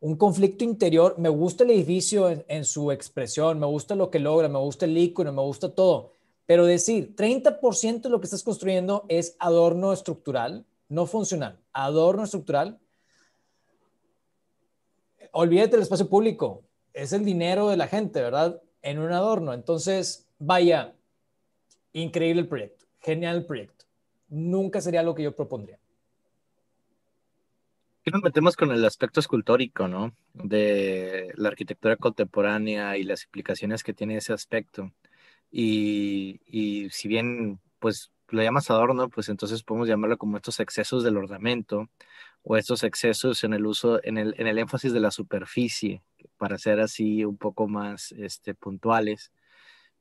un conflicto interior, me gusta el edificio en, su expresión, me gusta lo que logra, me gusta el líquido, me gusta todo, pero decir 30% de lo que estás construyendo es adorno estructural, no funcional, adorno estructural, olvídate del espacio público, es el dinero de la gente, ¿verdad? En un adorno. Entonces, vaya, increíble el proyecto, genial el proyecto. Nunca sería lo que yo propondría nos metemos con el aspecto escultórico, ¿no? De la arquitectura contemporánea y las implicaciones que tiene ese aspecto. Y, si bien, pues, lo llamas adorno, pues entonces podemos llamarlo como estos excesos del ornamento o estos excesos en el uso, en el, en el énfasis de la superficie, para ser así un poco más este, puntuales.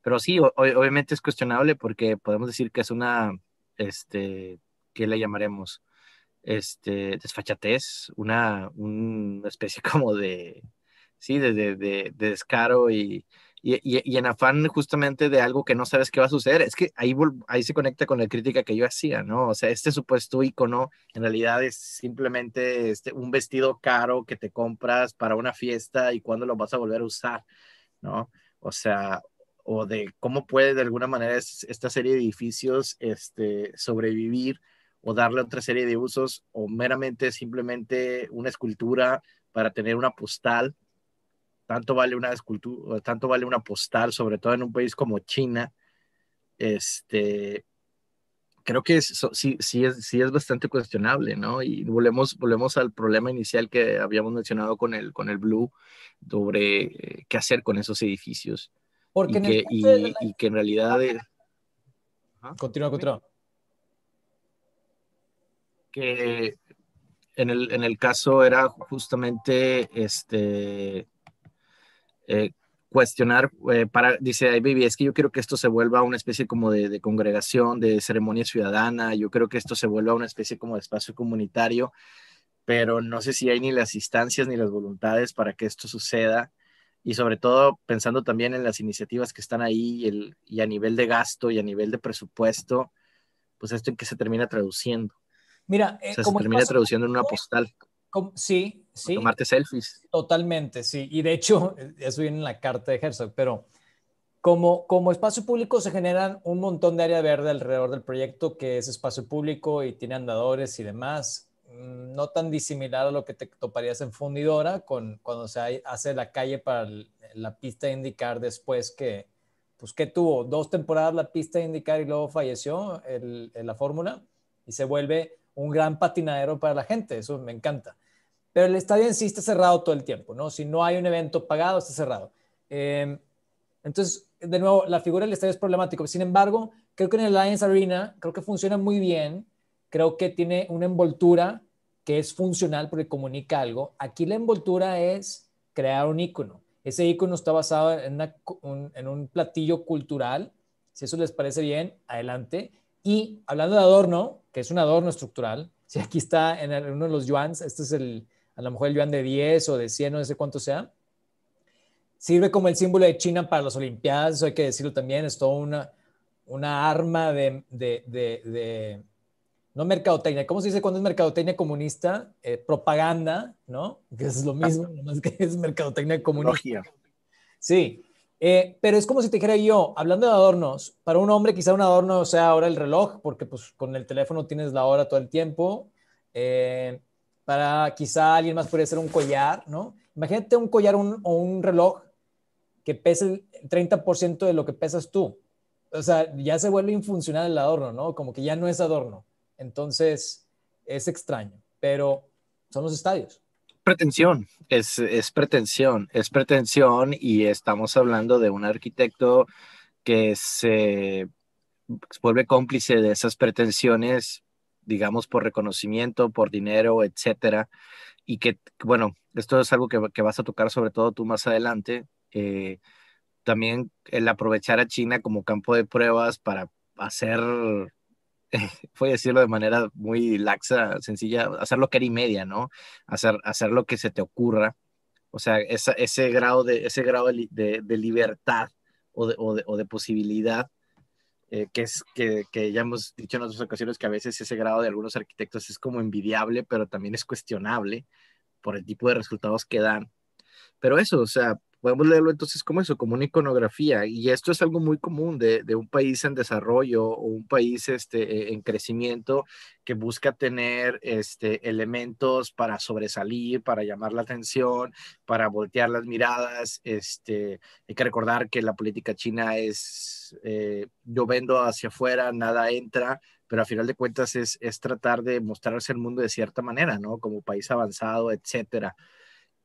Pero sí, obviamente es cuestionable porque podemos decir que es una, este, ¿qué le llamaremos? este, desfachatez, una, una especie como de, sí, de, descaro y, y, en afán justamente de algo que no sabes qué va a suceder. Es que ahí, ahí se conecta con la crítica que yo hacía, ¿no? O sea, este supuesto icono en realidad es simplemente este, un vestido caro que te compras para una fiesta y cuándo lo vas a volver a usar, ¿no? O sea, o de cómo puede de alguna manera esta serie de edificios este, sobrevivir o darle otra serie de usos o meramente simplemente una escultura para tener una postal. Tanto vale una escultura, tanto vale una postal, sobre todo en un país como China. Este, creo que sí, sí, es, sí es bastante cuestionable, ¿no? Y volvemos, volvemos al problema inicial que habíamos mencionado con el, con el Blue sobre qué hacer con esos edificios. Porque y, que, en realidad... Continúa, continúa en el, caso era justamente este, eh, cuestionar, eh, para, dice, ay, es que yo quiero que esto se vuelva una especie como de, congregación, de ceremonia ciudadana, yo creo que esto se vuelva una especie como de espacio comunitario, pero no sé si hay ni las instancias ni las voluntades para que esto suceda, y sobre todo pensando también en las iniciativas que están ahí y, el, y a nivel de gasto y a nivel de presupuesto, pues esto en qué se termina traduciendo. Mira, eh, como se termina traduciendo en una postal. sí, sí. Tomarte selfies. Totalmente, sí. Y de hecho, eso viene en la carta de Herzog, pero como, como espacio público se generan un montón de área verde alrededor del proyecto, que es espacio público y tiene andadores y demás. Mm, no tan disimilar a lo que te toparías en fundidora, con, cuando se hace la calle para la pista de indicar después que, pues, que tuvo? Dos temporadas la pista de indicar y luego falleció la fórmula y se vuelve un gran patinadero para la gente, eso me encanta. Pero el estadio en sí está cerrado todo el tiempo, ¿no? Si no hay un evento pagado, está cerrado. Em, entonces, de nuevo, la figura del estadio es problemático. Sin embargo, creo que en el Alliance Arena, creo que funciona muy bien, creo que tiene una envoltura que es funcional porque comunica algo. Aquí la envoltura es crear un icono. Ese icono está basado en, en un platillo cultural. Si eso les parece bien, adelante y hablando de adorno, que es un adorno estructural, si aquí está en uno de los yuans, este es el, a lo mejor el yuan de 10 o de 100, no sé cuánto sea, sirve como el símbolo de China para las Olimpiadas, eso hay que decirlo también, es toda una, una arma de, de, de, no mercadotecnia, ¿cómo se dice cuando es mercadotecnia comunista? Eh, propaganda, ¿no? Que es lo mismo, nomás que es mercadotecnia comunista. Sí, eh, pero es como si te dijera yo, hablando de adornos, para un hombre quizá un adorno sea ahora el reloj, porque pues con el teléfono tienes la hora todo el tiempo. Eh, para quizá alguien más podría ser un collar, ¿no? Imagínate un collar o un reloj que pese el 30% de lo que pesas tú. O sea, ya se vuelve infuncional el adorno, ¿no? Como que ya no es adorno. Entonces, es extraño, pero son los estadios pretensión, es, es pretensión, es pretensión y estamos hablando de un arquitecto que se vuelve cómplice de esas pretensiones, digamos, por reconocimiento, por dinero, etcétera. Y que, bueno, esto es algo que, vas a tocar sobre todo tú más adelante. Eh, también el aprovechar a China como campo de pruebas para hacer fue decirlo de manera muy laxa, sencilla, hacer lo que era y media, ¿no? Hacer, hacer lo que se te ocurra. O sea, ese grado de, ese grado de, de, libertad o de, o de, posibilidad eh, que, es, que, que, ya hemos dicho en otras ocasiones que a veces ese grado de algunos arquitectos es como envidiable, pero también es cuestionable por el tipo de resultados que dan. Pero eso, o sea, podemos leerlo entonces como eso, como una iconografía. Y esto es algo muy común de, un país en desarrollo o un país este, e, en crecimiento que busca tener este, elementos para sobresalir, para llamar la atención, para voltear las miradas. Este, hay que recordar que la política china es, eh, yo vendo hacia afuera, nada entra, pero a final de cuentas es, es tratar de mostrarse al mundo de cierta manera, ¿no? Como país avanzado, etcétera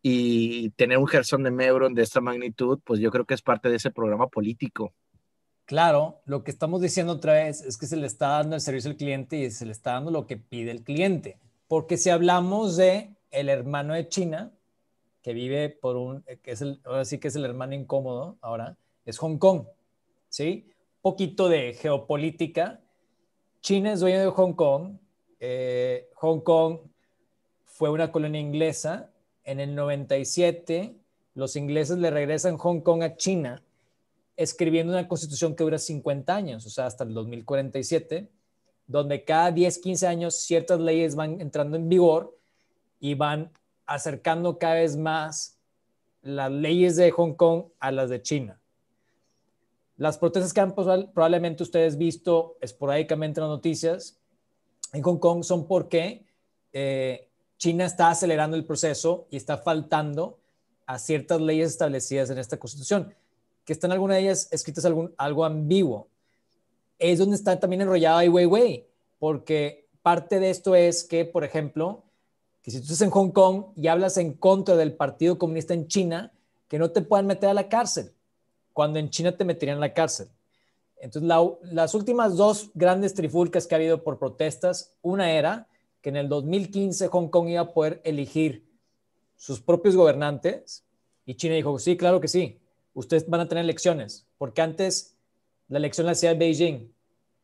y tener un Gerson de Meuron de esta magnitud, pues yo creo que es parte de ese programa político. Claro, lo que estamos diciendo otra vez es que se le está dando el servicio al cliente y se le está dando lo que pide el cliente. Porque si hablamos de el hermano de China, que vive por un, eh, que es ahora sí que es el hermano incómodo ahora, es Hong Kong, ¿sí? Poquito de geopolítica. China es dueño de Hong Kong. Eh, Hong Kong fue una colonia inglesa en el 97 los ingleses le regresan Hong Kong a China, escribiendo una constitución que dura 50 años, o sea, hasta el 2047, donde cada 10, 15 años ciertas leyes van entrando en vigor y van acercando cada vez más las leyes de Hong Kong a las de China. Las protestas que han probablemente ustedes visto esporádicamente en las noticias en Hong Kong son porque eh, China está acelerando el proceso y está faltando a ciertas leyes establecidas en esta constitución, que están alguna de ellas escritas algo ambiguo. Es donde está también enrollado Ai Weiwei, porque parte de esto es que, por ejemplo, que si tú estás en Hong Kong y hablas en contra del Partido Comunista en China, que no te puedan meter a la cárcel, cuando en China te meterían a la cárcel. Entonces, las últimas dos grandes trifulcas que ha habido por protestas, una era que en el 2015 Hong Kong iba a poder elegir sus propios gobernantes y China dijo, sí, claro que sí, ustedes van a tener elecciones, porque antes la elección la hacía Beijing,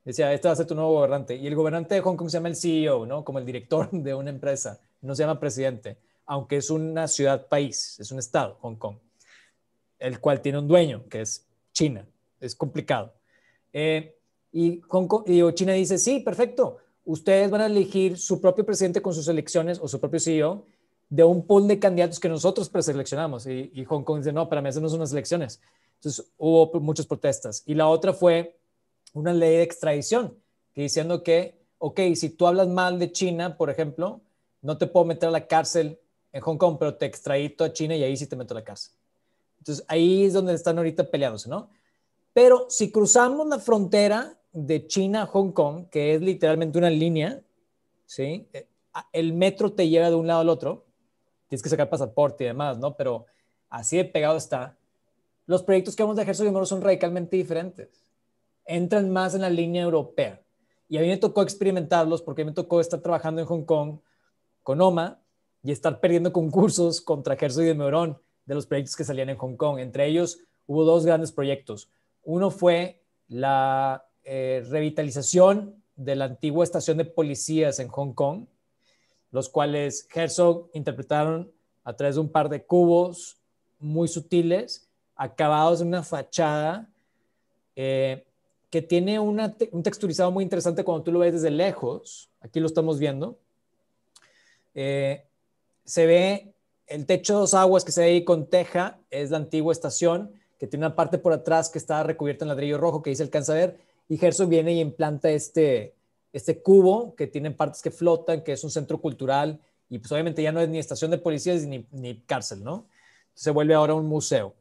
decía, este va a ser tu nuevo gobernante, y el gobernante de Hong Kong se llama el CEO, ¿no? Como el director de una empresa, no se llama presidente, aunque es una ciudad-país, es un estado, Hong Kong, el cual tiene un dueño, que es China, es complicado. Eh, y China dice, sí, perfecto, ustedes van a elegir su propio presidente con sus elecciones o su propio CEO de un pool de candidatos que nosotros preseleccionamos. Y, Hong Kong dice, no, para mí hacen unas elecciones. Entonces hubo muchas protestas. Y la otra fue una ley de extradición, que diciendo que, ok, si tú hablas mal de China, por ejemplo, no te puedo meter a la cárcel en Hong Kong, pero te extradito a China y ahí sí te meto a la cárcel. Entonces ahí es donde están ahorita peleándose, ¿no? Pero si cruzamos la frontera, de China a Hong Kong, que es literalmente una línea, ¿sí? Eh, el metro te lleva de un lado al otro, tienes que sacar pasaporte y demás, ¿no? Pero así de pegado está. Los proyectos que vamos de Herzog y son radicalmente diferentes. Entran más en la línea europea. Y a mí me tocó experimentarlos porque me tocó estar trabajando en Hong Kong con OMA y estar perdiendo concursos contra Herzog y de Meurón de los proyectos que salían en Hong Kong. Entre ellos hubo dos grandes proyectos. Uno fue la eh, revitalización de la antigua estación de policías en Hong Kong, los cuales Herzog interpretaron a través de un par de cubos muy sutiles, acabados en una fachada eh, que tiene un texturizado muy interesante cuando tú lo ves desde lejos. Aquí lo estamos viendo. Eh, se ve el techo de dos aguas que se ve ahí con teja, es la antigua estación, que tiene una parte por atrás que está recubierta en ladrillo rojo que ahí se alcanza a ver, y Herzog viene y implanta este, este cubo que tiene partes que flotan, que es un centro cultural, y pues obviamente ya no es ni estación de policías ni, cárcel, ¿no? Se vuelve ahora un museo.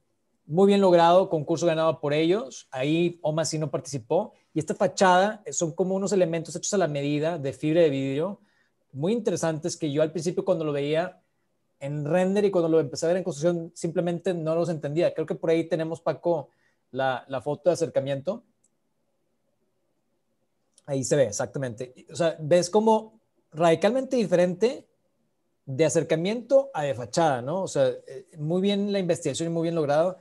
Muy bien logrado, concurso ganado por ellos, ahí Oma sí no participó, y esta fachada eh, son como unos elementos hechos a la medida de fibra de vidrio, muy interesantes que yo al principio cuando lo veía en render y cuando lo empecé a ver en construcción simplemente no los entendía. Creo que por ahí tenemos, Paco, la, la foto de acercamiento Ahí se ve, exactamente. O sea, ves como radicalmente diferente de acercamiento a de fachada, ¿no? O sea, eh, muy bien la investigación y muy bien logrado.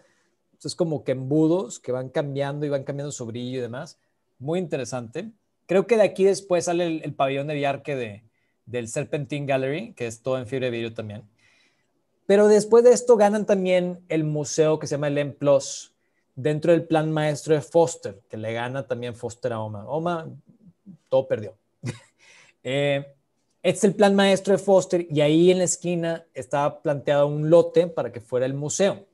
Entonces, como que embudos que van cambiando y van cambiando su brillo y demás. Muy interesante. Creo que de aquí después sale el, el pabellón de Viarque de, del Serpentine Gallery, que es todo en fibra de vidrio también. Pero después de esto ganan también el museo que se llama el M+, dentro del plan maestro de Foster, que le gana también Foster a OMA. OMA todo perdió. Eh, este es el plan maestro de Foster y ahí en la esquina estaba planteado un lote para que fuera el museo.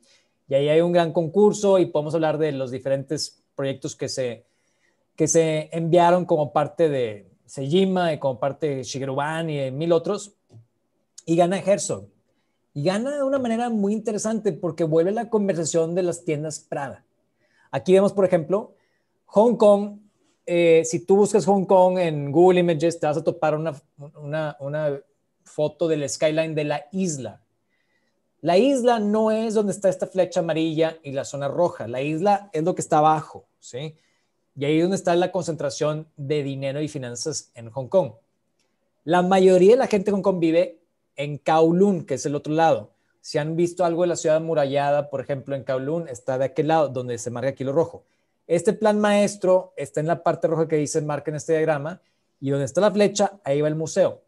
Y ahí hay un gran concurso y podemos hablar de los diferentes proyectos que se, que se enviaron como parte de Sejima y como parte de Shigeru y de mil otros. Y gana Herzog. Y gana de una manera muy interesante porque vuelve la conversación de las tiendas Prada. Aquí vemos, por ejemplo, Hong Kong eh, si tú buscas Hong Kong en Google Images, te vas a topar una, una, foto del skyline de la isla. La isla no es donde está esta flecha amarilla y la zona roja. La isla es lo que está abajo, ¿sí? Y ahí es donde está la concentración de dinero y finanzas en Hong Kong. La mayoría de la gente de Hong Kong vive en Kowloon, que es el otro lado. Si han visto algo de la ciudad amurallada, por ejemplo, en Kowloon, está de aquel lado, donde se marca aquí lo rojo. Este plan maestro está en la parte roja que dice marca en este diagrama y donde está la flecha, ahí va el museo.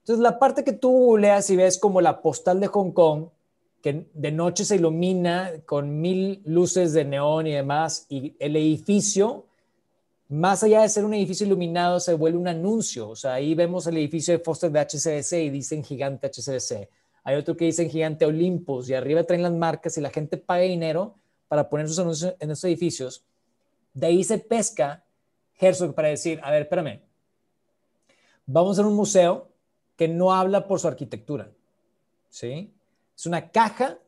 Entonces, la parte que tú leas y ves como la postal de Hong Kong, que de noche se ilumina con mil luces de neón y demás, y el edificio, más allá de ser un edificio iluminado, se vuelve un anuncio. O sea, ahí vemos el edificio de Foster de HCDC y dicen gigante HCC. Hay otro que dicen gigante Olympus y arriba traen las marcas y la gente paga dinero para poner sus anuncios en estos edificios. De ahí se pesca Herzog para decir, a ver, espérame, vamos a hacer un museo que no habla por su arquitectura, ¿sí? Es una caja,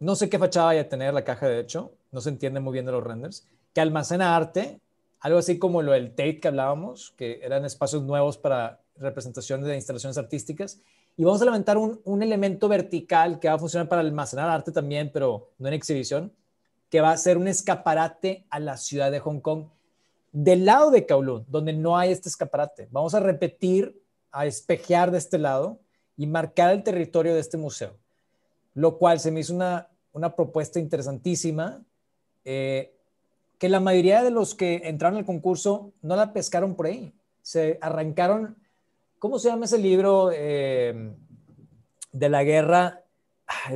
no sé qué fachada vaya a tener la caja, de hecho, no se entiende muy bien de los renders, que almacena arte, algo así como lo del Tate que hablábamos, que eran espacios nuevos para representaciones de instalaciones artísticas, y vamos a levantar un, elemento vertical que va a funcionar para almacenar arte también, pero no en exhibición, que va a ser un escaparate a la ciudad de Hong Kong del lado de Kowloon, donde no hay este escaparate. Vamos a repetir, a espejear de este lado y marcar el territorio de este museo, lo cual se me hizo una, propuesta interesantísima, eh, que la mayoría de los que entraron al concurso no la pescaron por ahí, se arrancaron, ¿cómo se llama ese libro eh, de la guerra?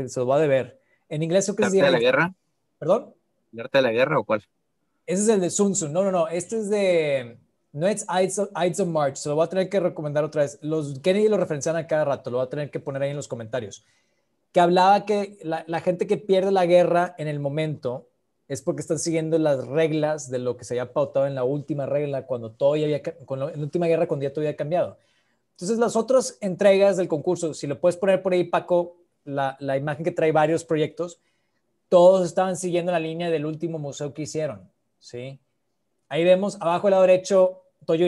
se lo va a deber. En inglés creo que llama... De la guerra? ¿Perdón? ¿El arte de la guerra o cuál? Ese es el de Sun Tzu. No, no, no. Este es de. No es Ides of, March. Se lo voy a tener que recomendar otra vez. Los Kennedy lo referencian a cada rato. Lo voy a tener que poner ahí en los comentarios. Que hablaba que la, gente que pierde la guerra en el momento es porque están siguiendo las reglas de lo que se había pautado en la última regla cuando todo ya había, con en la última guerra cuando ya todo había cambiado. Entonces las otras entregas del concurso, si lo puedes poner por ahí Paco, la imagen que trae varios proyectos, todos estaban siguiendo la línea del último museo que hicieron, ¿sí? Ahí vemos abajo al lado derecho Toyo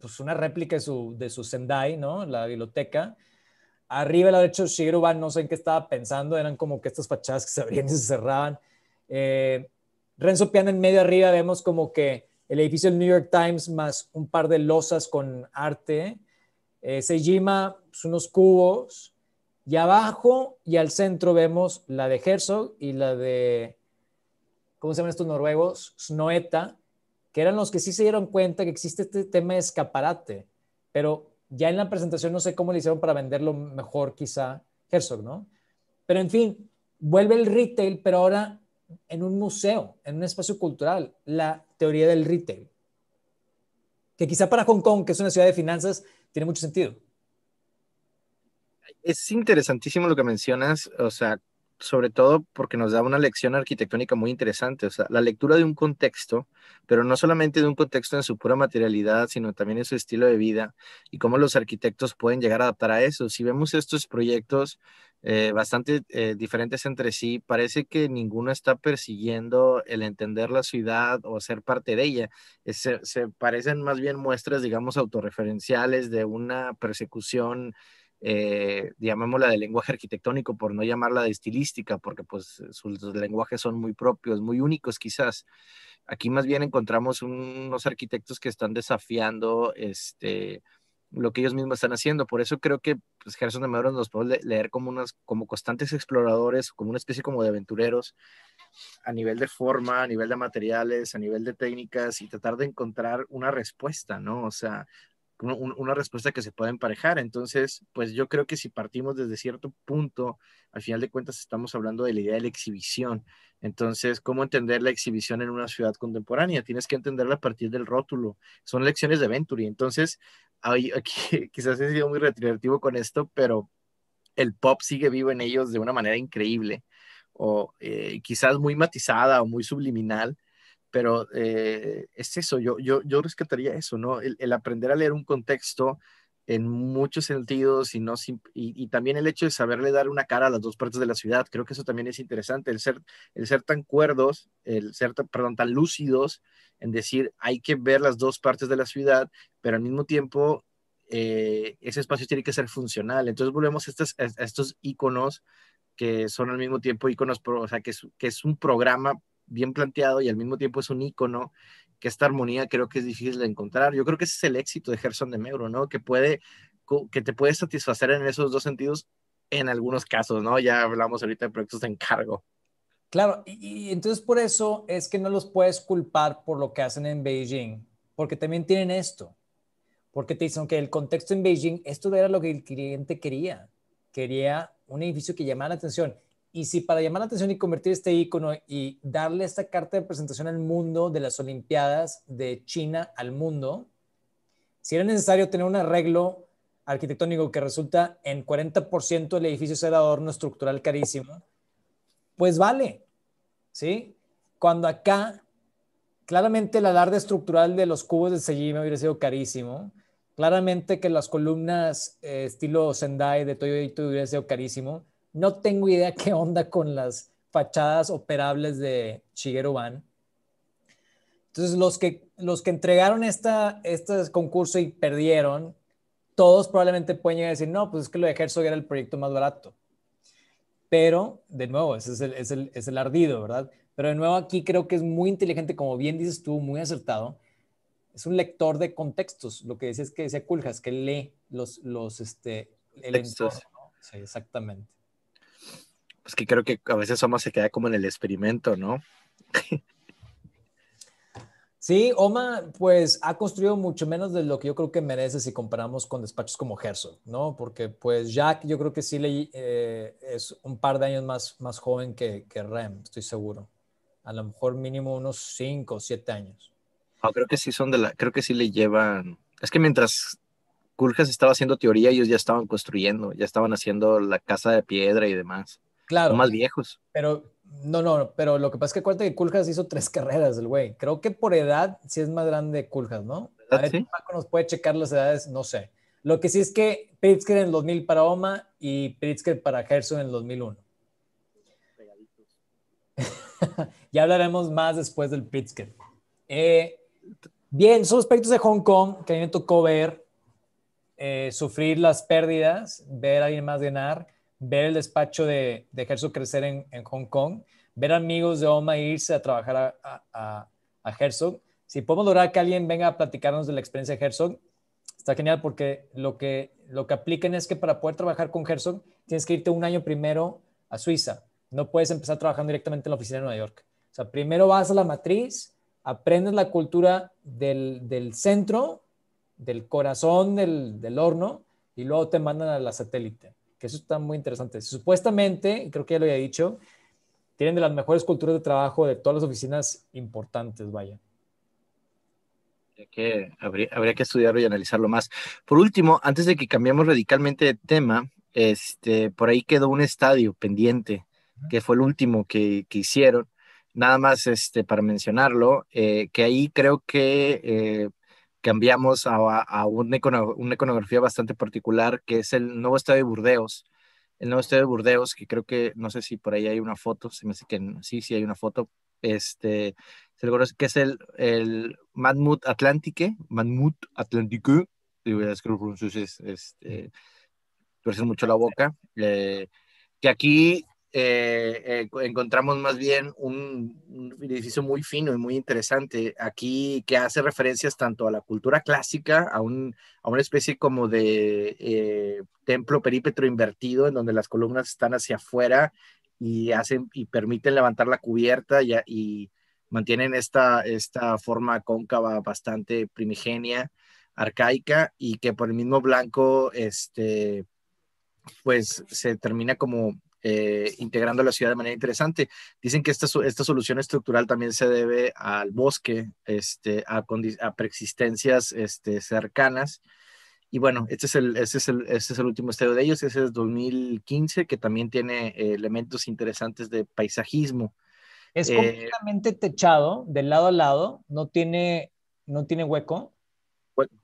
pues una réplica de su, Sendai, ¿no? La biblioteca. Arriba al lado derecho Shigeru no sé en qué estaba pensando, eran como que estas fachadas que se abrían y se cerraban. Eh, Renzo Piano en medio arriba vemos como que el edificio del New York Times más un par de losas con arte. Eh, Sejima, pues unos cubos. Y abajo y al centro vemos la de Herzog y la de, ¿cómo se llaman estos noruegos? Snoeta, que eran los que sí se dieron cuenta que existe este tema de escaparate, pero ya en la presentación no sé cómo le hicieron para venderlo mejor quizá Herzog, ¿no? Pero en fin, vuelve el retail, pero ahora en un museo, en un espacio cultural, la teoría del retail, que quizá para Hong Kong, que es una ciudad de finanzas, tiene mucho sentido. Es interesantísimo lo que mencionas, o sea, sobre todo porque nos da una lección arquitectónica muy interesante, o sea, la lectura de un contexto, pero no solamente de un contexto en su pura materialidad, sino también en su estilo de vida y cómo los arquitectos pueden llegar a adaptar a eso. Si vemos estos proyectos eh, bastante eh, diferentes entre sí, parece que ninguno está persiguiendo el entender la ciudad o ser parte de ella. se, se parecen más bien muestras, digamos, autorreferenciales de una persecución eh, llamémosla de lenguaje arquitectónico por no llamarla de estilística, porque pues sus lenguajes son muy propios, muy únicos quizás. Aquí más bien encontramos unos arquitectos que están desafiando este, lo que ellos mismos están haciendo. Por eso creo que pues, Gerson de Maduro nos puede leer como, unas, como constantes exploradores, como una especie como de aventureros a nivel de forma, a nivel de materiales, a nivel de técnicas y tratar de encontrar una respuesta, ¿no? O sea, una respuesta que se pueda emparejar. Entonces, pues yo creo que si partimos desde cierto punto, al final de cuentas estamos hablando de la idea de la exhibición. Entonces, ¿cómo entender la exhibición en una ciudad contemporánea? Tienes que entenderla a partir del rótulo. Son lecciones de Venturi. Entonces, hay, aquí, quizás he sido muy retroactivo con esto, pero el pop sigue vivo en ellos de una manera increíble o eh, quizás muy matizada o muy subliminal, pero eh, es eso, yo, yo, yo rescataría eso, ¿no? El, aprender a leer un contexto en muchos sentidos y, y, también el hecho de saberle dar una cara a las dos partes de la ciudad, creo que eso también es interesante, el ser, el ser tan cuerdos, el ser, perdón, tan lúcidos en decir, hay que ver las dos partes de la ciudad, pero al mismo tiempo eh, ese espacio tiene que ser funcional. Entonces volvemos a, estos iconos que son al mismo tiempo iconos, o sea, que que es un programa bien planteado y al mismo tiempo es un icono que esta armonía creo que es difícil de encontrar. Yo creo que ese es el éxito de Gerson de Meuro, ¿no? Que puede, que te puede satisfacer en esos dos sentidos en algunos casos, ¿no? Ya hablamos ahorita de proyectos de encargo. Claro, y, entonces por eso es que no los puedes culpar por lo que hacen en Beijing, porque también tienen esto, porque te dicen que el contexto en Beijing, esto era lo que el cliente quería, quería un edificio que llamara la atención. Y si para llamar la atención y convertir este icono y darle esta carta de presentación al mundo de las Olimpiadas de China al mundo, si era necesario tener un arreglo arquitectónico que resulta en 40% del edificio ser adorno estructural carísimo, pues vale, ¿sí? Cuando acá, claramente el alarde estructural de los cubos de Sejima hubiera sido carísimo, claramente que las columnas eh, estilo Sendai de Toyo Ito hubiera sido carísimo, no tengo idea qué onda con las fachadas operables de Shigeru Ban. Entonces, los que, los que entregaron esta, este concurso y perdieron, todos probablemente pueden llegar a decir, no, pues es que lo de Herzog era el proyecto más barato. Pero, de nuevo, ese es el, ardido, ¿verdad? Pero de nuevo aquí creo que es muy inteligente, como bien dices tú, muy acertado. Es un lector de contextos. Lo que dice es que decía es que lee los, los este, Sí, exactamente. Es que creo que a veces Oma se queda como en el experimento, ¿no? Sí, Oma, pues ha construido mucho menos de lo que yo creo que merece si comparamos con despachos como Gerson, ¿no? Porque pues Jack yo creo que sí le, eh, es un par de años más, más joven que, Rem, estoy seguro. A lo mejor mínimo unos 5 o 7 años. creo que sí son de la, creo que sí le llevan. Es que mientras Curjas estaba haciendo teoría, ellos ya estaban construyendo, ya estaban haciendo la casa de piedra y demás. Claro. más viejos. Pero, no, no, pero lo que pasa es que acuérdate que Culhas hizo tres carreras, el güey. Creo que por edad sí es más grande Culhas, ¿no? A ver, Paco nos puede checar las edades, no sé. Lo que sí es que Pritzker en el 2000 para Oma y Pritzker para Gerson en el 2001. ya hablaremos más después del Pritzker. Eh, bien, son aspectos de Hong Kong que a mí me tocó ver, eh, sufrir las pérdidas, ver a alguien más ganar ver el despacho de, de Herzog crecer en, Hong Kong, ver amigos de Oma irse a trabajar a, a, Herzog. Si podemos lograr que alguien venga a platicarnos de la experiencia de Herzog, está genial porque lo que, lo que aplican es que para poder trabajar con Herzog tienes que irte un año primero a Suiza. No puedes empezar trabajando directamente en la oficina de Nueva York. O sea, primero vas a la matriz, aprendes la cultura del, centro, del corazón del, del horno, y luego te mandan a la satélite que eso está muy interesante. Supuestamente, creo que ya lo había dicho, tienen de las mejores culturas de trabajo de todas las oficinas importantes, vaya. habría, que estudiarlo y analizarlo más. Por último, antes de que cambiemos radicalmente de tema, este, por ahí quedó un estadio pendiente, que fue el último que, hicieron. Nada más este, para mencionarlo, eh, que ahí creo que eh, cambiamos a, a una, una, iconografía bastante particular que es el nuevo estadio de Burdeos. El nuevo estadio de Burdeos, que creo que, no sé si por ahí hay una foto, se me hace que sí, sí hay una foto, este, que es el, el Mahmoud Atlantique, Mahmoud Atlantique, es que los este, mucho la boca, eh, que aquí eh, eh, encontramos más bien un, edificio muy fino y muy interesante aquí que hace referencias tanto a la cultura clásica, a, un, a una especie como de eh, templo perípetro invertido en donde las columnas están hacia afuera y, hacen, y permiten levantar la cubierta y, y mantienen esta, esta forma cóncava bastante primigenia, arcaica y que por el mismo blanco, este, pues se termina como eh, integrando la ciudad de manera interesante. Dicen que esta, solución estructural también se debe al bosque, este, a, preexistencias este, cercanas. Y bueno, este es, el, este es el, este último estudio de ellos, ese es 2015, que también tiene eh, elementos interesantes de paisajismo. Es eh, completamente techado, de lado a lado, no tiene, no tiene hueco.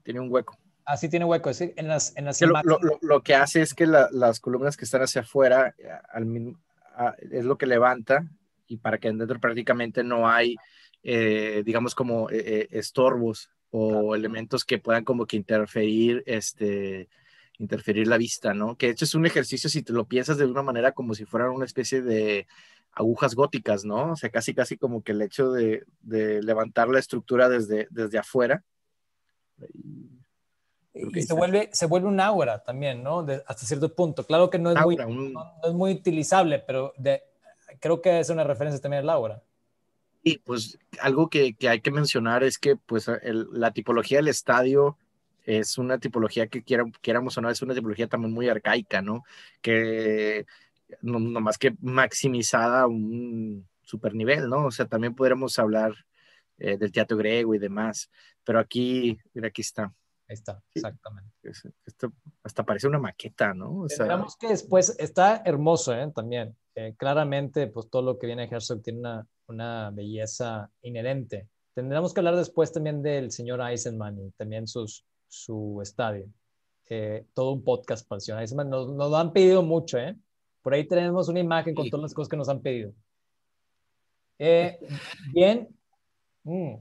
Tiene un hueco así tiene hueco. Es decir, en las, en lo, que hace es que las columnas que están hacia afuera eh, al ah, es lo que levanta y para que dentro prácticamente no hay, eh, digamos, como eh, estorbos o elementos que puedan como que interferir, este, interferir la vista, ¿no? Que de hecho es un ejercicio, si te lo piensas de una manera como si fueran una especie de agujas góticas, ¿no? O sea, casi, casi como que el hecho de, levantar la estructura desde, desde afuera y se vuelve, se vuelve un aura también, ¿no? hasta cierto punto. Claro que no es, muy, no, es muy utilizable, pero creo que es una referencia también al ágora. Y pues algo que, que hay que mencionar es que pues la tipología del estadio es una tipología que quiera, quieramos o no, es una tipología también muy arcaica, ¿no? Que no, más que maximizada a un super nivel, ¿no? O sea, también podríamos hablar eh, del teatro griego y demás, pero aquí, mira, aquí está está, exactamente. hasta parece una maqueta, ¿no? O que después está hermoso ¿eh? también. Eh, claramente, pues todo lo que viene a Herzog tiene una, una belleza inherente. Tendremos que hablar después también del señor Eisenman y también sus, su estadio. Eh, todo un podcast para el señor Eisenman. Nos, nos, lo han pedido mucho, ¿eh? Por ahí tenemos una imagen con todas las cosas que nos han pedido. Eh, bien. Mm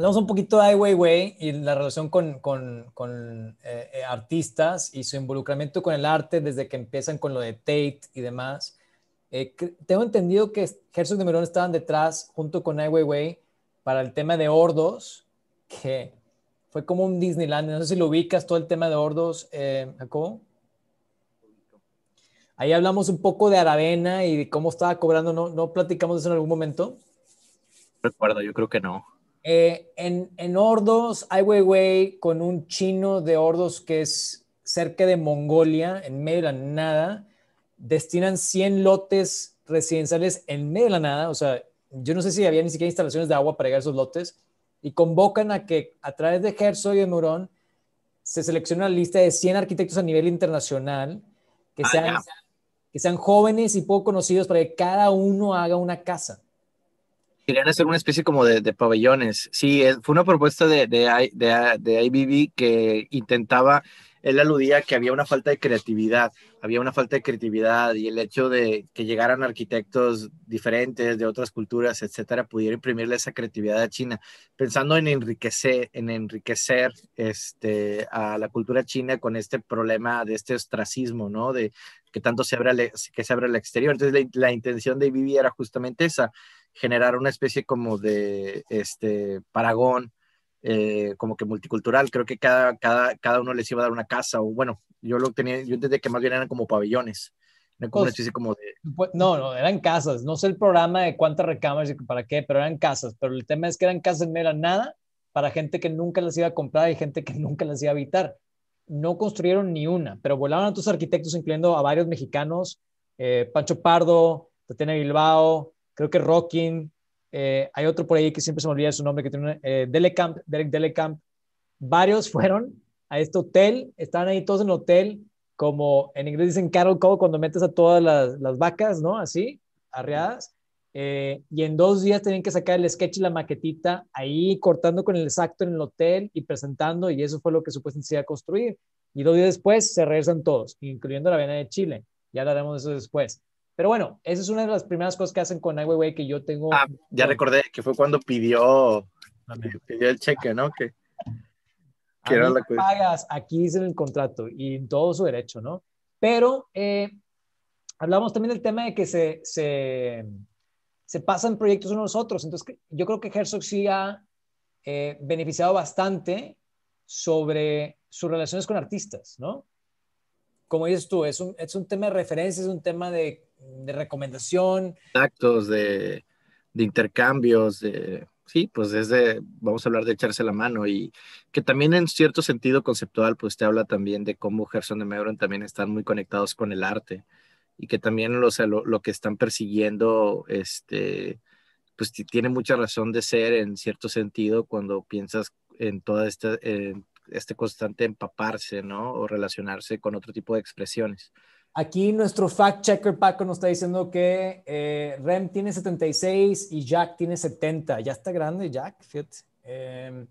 hablamos un poquito de Ai Weiwei y la relación con, eh, eh, artistas y su involucramiento con el arte desde que empiezan con lo de Tate y demás. Eh, tengo entendido que Herzog de Merón estaban detrás junto con Ai Weiwei para el tema de Ordos, que fue como un Disneyland. No sé si lo ubicas todo el tema de Ordos, Ahí hablamos un poco de Aravena y de cómo estaba cobrando. ¿No, ¿No platicamos eso en algún momento? Recuerdo, yo creo que no. Eh, en, Ordos hay Weiwei con un chino de Ordos que es cerca de Mongolia, en medio de la nada. Destinan 100 lotes residenciales en medio de la nada. O sea, yo no sé si había ni siquiera instalaciones de agua para llegar a esos lotes. Y convocan a que a través de Herzog y de Murón se seleccione una lista de 100 arquitectos a nivel internacional ah, que sean jóvenes y poco conocidos para que cada uno haga una casa. Querían hacer una especie como de, pabellones. Sí, fue una propuesta de, de, de, que intentaba él aludía que había una falta de creatividad, había una falta de creatividad y el hecho de que llegaran arquitectos diferentes de otras culturas, etcétera, pudiera imprimirle esa creatividad a China, pensando en enriquecer, en enriquecer este, a la cultura china con este problema de este ostracismo, ¿no? De que tanto se abre al, e, que exterior. Entonces la, la intención de IBB era justamente esa, generar una especie como de este paragón, eh, como que multicultural. Creo que cada, uno les iba a dar una casa, o bueno, yo lo tenía, yo entendía que más bien eran como pabellones. una pues, como pues, no, no, eran casas. No sé el programa de cuántas recámaras y para qué, pero eran casas. Pero el tema es que eran casas, no era nada para gente que nunca las iba a comprar y gente que nunca las iba a habitar. No construyeron ni una, pero volaban a tus arquitectos, incluyendo a varios mexicanos, eh, Pancho Pardo, Tatiana Bilbao, creo que Rocking, eh, hay otro por ahí que siempre se me olvida su nombre, que tiene una, eh, Delecamp, Derek Delecamp, varios fueron a este hotel, estaban ahí todos en el hotel, como en inglés dicen cattle cow, cuando metes a todas las, vacas, ¿no? Así, arreadas. Eh, y en dos días tenían que sacar el sketch y la maquetita ahí cortando con el exacto en el hotel y presentando y eso fue lo que supuestamente se iba a construir. Y dos días después se regresan todos, incluyendo la Vena de Chile. Ya hablaremos de eso después. Pero bueno, esa es una de las primeras cosas que hacen con Ai Weiwei que yo tengo. Ah, ya recordé que fue cuando pidió, pidió el cheque, ¿no? Que, que era pagas, aquí dice el contrato y en todo su derecho, ¿no? Pero eh, hablamos también del tema de que se, se, se pasan proyectos unos a otros. Entonces, yo creo que Herzog sí ha eh, beneficiado bastante sobre sus relaciones con artistas, ¿no? Como dices tú, es un, es un tema de referencia, es un tema de de recomendación. Actos de, intercambios, de, sí, pues desde, vamos a hablar de echarse la mano y que también en cierto sentido conceptual, pues te habla también de cómo Gerson de Meuron también están muy conectados con el arte y que también lo, que están persiguiendo, este, pues tiene mucha razón de ser en cierto sentido cuando piensas en toda esta, este constante empaparse, ¿no? O relacionarse con otro tipo de expresiones. Aquí nuestro fact checker Paco nos está diciendo que eh, Rem tiene 76 y Jack tiene 70. Ya está grande Jack, em,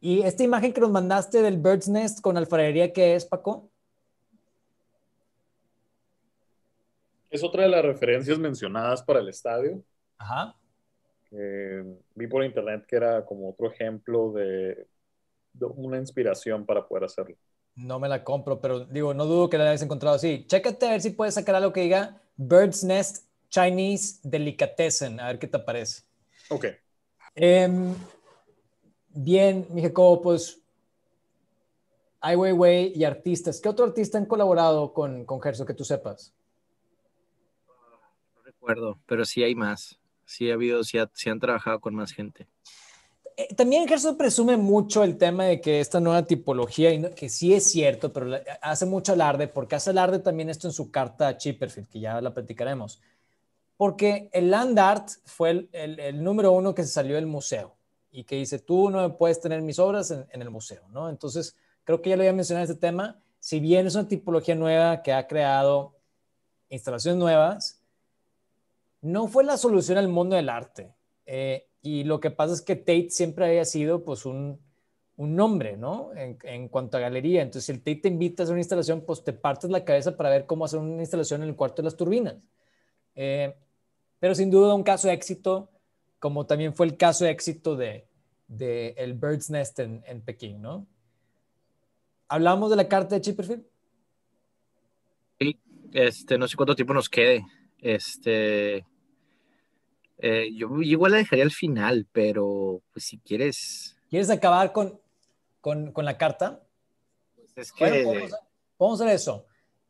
y esta imagen que nos mandaste del Bird's Nest con alfarería, ¿qué es, Paco? Es otra de las referencias mencionadas para el estadio. Ajá. Em, vi por internet que era como otro ejemplo de una inspiración para poder hacerlo. No me la compro, pero digo, no dudo que la hayas encontrado Sí, Chécate a ver si puedes sacar algo que diga Bird's Nest Chinese Delicatessen, a ver qué te parece. Ok. Em, bien, mi Jacobo, pues Ai Weiwei y artistas. ¿Qué otro artista han colaborado con, con Gerso que tú sepas? No recuerdo, pero sí hay más. Sí ha habido, sí han trabajado con más gente. Eh, también Gerson presume mucho el tema de que esta nueva tipología, y que sí es cierto, pero hace mucho alarde, porque hace alarde también esto en su carta a Chipperfield, que ya la platicaremos, porque el Land Art fue el, número uno que se salió del museo y que dice, tú no puedes tener mis obras en, el museo, ¿no? Entonces, creo que ya lo había mencionado este tema, si bien es una tipología nueva que ha creado instalaciones nuevas, no fue la solución al mundo del arte. Eh, y lo que pasa es que Tate siempre había sido pues un, un nombre, ¿no? En, cuanto a galería. Entonces, si el Tate te invita a hacer una instalación, pues te partes la cabeza para ver cómo hacer una instalación en el cuarto de las turbinas. Eh, pero sin duda un caso de éxito, como también fue el caso de éxito de, de el Bird's Nest en, en Pekín, ¿no? ¿Hablamos de la carta de Chipperfield? Sí, este, no sé cuánto tiempo nos quede. Este, eh, yo igual la dejaría al final, pero pues si quieres. ¿Quieres acabar con, con, con la carta? Pues es que. vamos, a, hacer eso.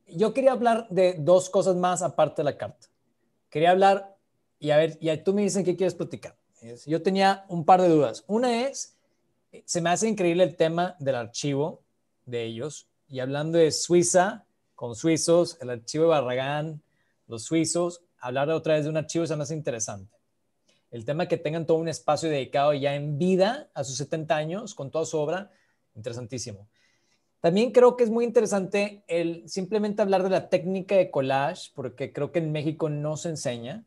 Yo quería hablar de dos cosas más aparte de la carta. Quería hablar, y a ver, y tú me dicen qué quieres platicar. Yo tenía un par de dudas. Una es, eh, se me hace increíble el tema del archivo de ellos. Y hablando de Suiza, con suizos, el archivo de Barragán, los suizos, hablar otra vez de un archivo se me hace interesante. El tema que tengan todo un espacio dedicado ya en vida a sus 70 años con toda su obra, interesantísimo. También creo que es muy interesante el simplemente hablar de la técnica de collage, porque creo que en México no se enseña.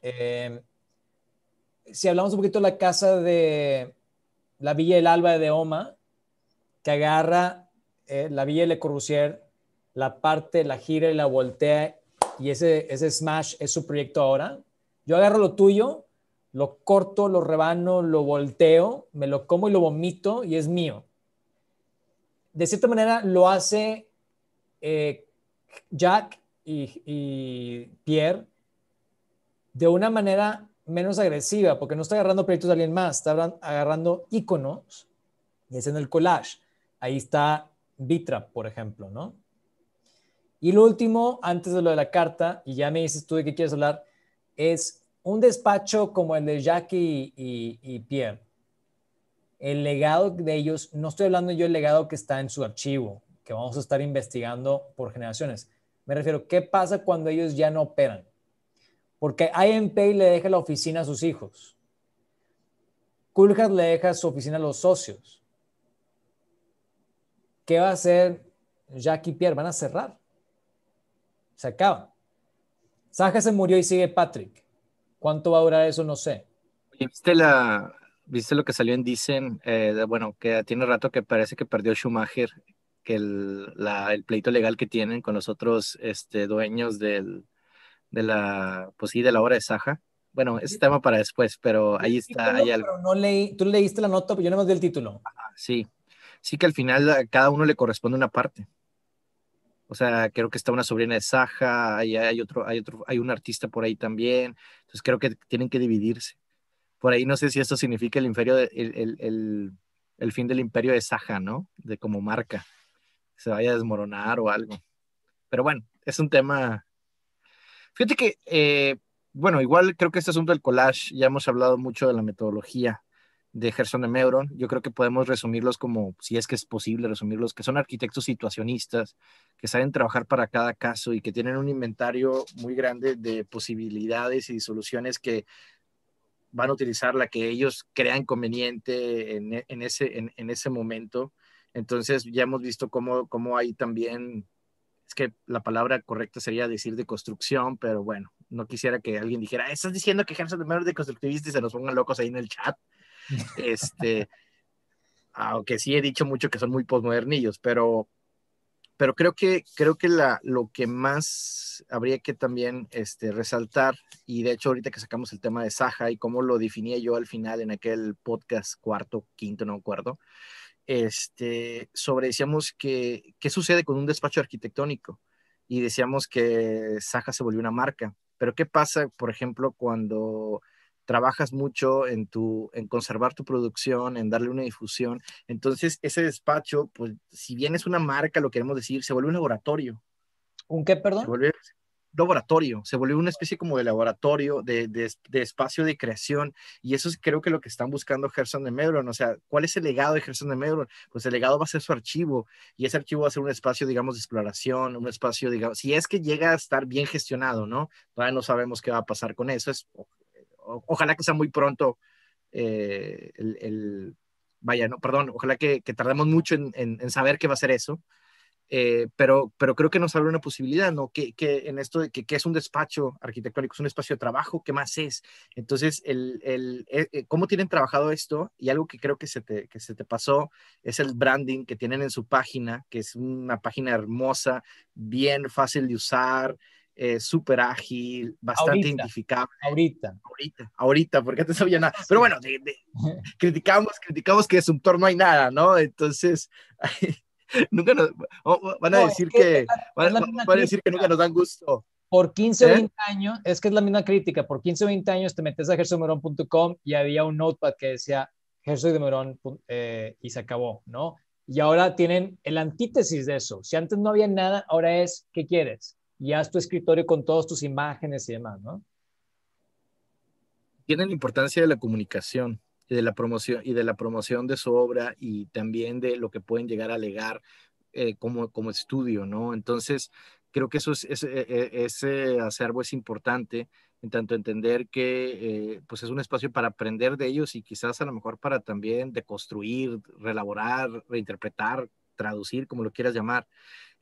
Eh, si hablamos un poquito de la casa de la Villa del Alba de Oma, que agarra eh, la Villa Le Corbusier, la parte, la gira y la voltea, y ese, ese smash es su proyecto ahora. Yo agarro lo tuyo lo corto, lo rebano, lo volteo, me lo como y lo vomito y es mío. De cierta manera lo hace eh, Jack y, Pierre de una manera menos agresiva, porque no está agarrando proyectos de alguien más, está agarrando iconos y en el collage. Ahí está Vitra, por ejemplo, ¿no? Y lo último, antes de lo de la carta, y ya me dices tú de qué quieres hablar, es un despacho como el de Jackie y, Pierre, el legado de ellos, no estoy hablando yo del legado que está en su archivo, que vamos a estar investigando por generaciones. Me refiero, ¿qué pasa cuando ellos ya no operan? Porque IMP le deja la oficina a sus hijos. Kulhat le deja su oficina a los socios. ¿Qué va a hacer Jackie y Pierre? Van a cerrar. Se acaba. Saja se murió y sigue Patrick. ¿Cuánto va a durar eso? No sé. ¿Viste, la, viste lo que salió en Dicen? Eh, bueno, que tiene rato que parece que perdió Schumacher, que el, pleito legal que tienen con los otros este, dueños del, de la, pues sí, de la obra de Saja. Bueno, ese tema para después, pero ahí está. algo. no leí, tú leíste la nota, pero yo no más del título. Ah, sí, sí que al final a cada uno le corresponde una parte. O sea, creo que está una sobrina de Saja, hay, otro, hay otro, hay un artista por ahí también. Entonces creo que tienen que dividirse. Por ahí no sé si esto significa el imperio, el, fin del imperio de Saja, ¿no? De como marca. Se vaya a desmoronar o algo. Pero bueno, es un tema. Fíjate que, eh, bueno, igual creo que este asunto del collage, ya hemos hablado mucho de la metodología de Gerson de Meuron. Yo creo que podemos resumirlos como, si es que es posible resumirlos, que son arquitectos situacionistas, que saben trabajar para cada caso y que tienen un inventario muy grande de posibilidades y soluciones que van a utilizar la que ellos crean conveniente en, e, ese, en, ese momento. Entonces ya hemos visto cómo, cómo hay también, es que la palabra correcta sería decir de construcción, pero bueno, no quisiera que alguien dijera, estás diciendo que Gerson de Meuron es de constructivista y se nos pongan locos ahí en el chat. Este, aunque sí he dicho mucho que son muy posmodernillos, pero, pero creo que, creo que la, lo que más habría que también este, resaltar, y de hecho ahorita que sacamos el tema de Saja y cómo lo definía yo al final en aquel podcast cuarto, quinto, no acuerdo este, sobre decíamos que qué sucede con un despacho arquitectónico y decíamos que Saja se volvió una marca, pero qué pasa, por ejemplo, cuando trabajas mucho en, tu, en conservar tu producción, en darle una difusión. Entonces, ese despacho, pues si bien es una marca, lo queremos decir, se vuelve un laboratorio. ¿Un qué, perdón? Se vuelve laboratorio, se volvió una especie como de laboratorio, de, espacio de creación, y eso es creo que lo que están buscando Gerson de Meuron, o sea, ¿cuál es el legado de Gerson de Meuron? Pues el legado va a ser su archivo, y ese archivo va a ser un espacio, digamos, de exploración, un espacio, digamos, si es que llega a estar bien gestionado, ¿no? Todavía no sabemos qué va a pasar con eso, es ojalá que sea muy pronto eh, el, vaya, no, perdón, ojalá que, tardemos mucho en, saber qué va a ser eso, eh, pero, creo que nos abre una posibilidad, ¿no? Que, en esto de que, es un despacho arquitectónico, es un espacio de trabajo, ¿qué más es? Entonces, el, eh, ¿cómo tienen trabajado esto? Y algo que creo que se, te, que se te pasó es el branding que tienen en su página, que es una página hermosa, bien fácil de usar, eh, súper ágil, bastante identificable. Ahorita. Ahorita, ahorita, porque antes no había nada. Pero bueno, criticamos, criticamos que de Sumptor no hay nada, ¿no? Entonces, nunca nos, van a decir que, van, a decir que nunca nos dan gusto. Por 15 o 20 años, es que es la misma crítica, por 15 o 20 años te metes a gersomerón.com y había un notepad que decía gersomerón eh, y se acabó, ¿no? Y ahora tienen el antítesis de eso. Si antes no había nada, ahora es, ¿qué quieres? y haz tu escritorio con todas tus imágenes y demás, ¿no? Tienen la importancia de la comunicación y de la promoción y de la promoción de su obra y también de lo que pueden llegar a legar eh, como, estudio, ¿no? Entonces, creo que eso es, e, e, ese acervo es importante en tanto entender que eh, pues es un espacio para aprender de ellos y quizás a lo mejor para también deconstruir, relaborar, reinterpretar, traducir, como lo quieras llamar.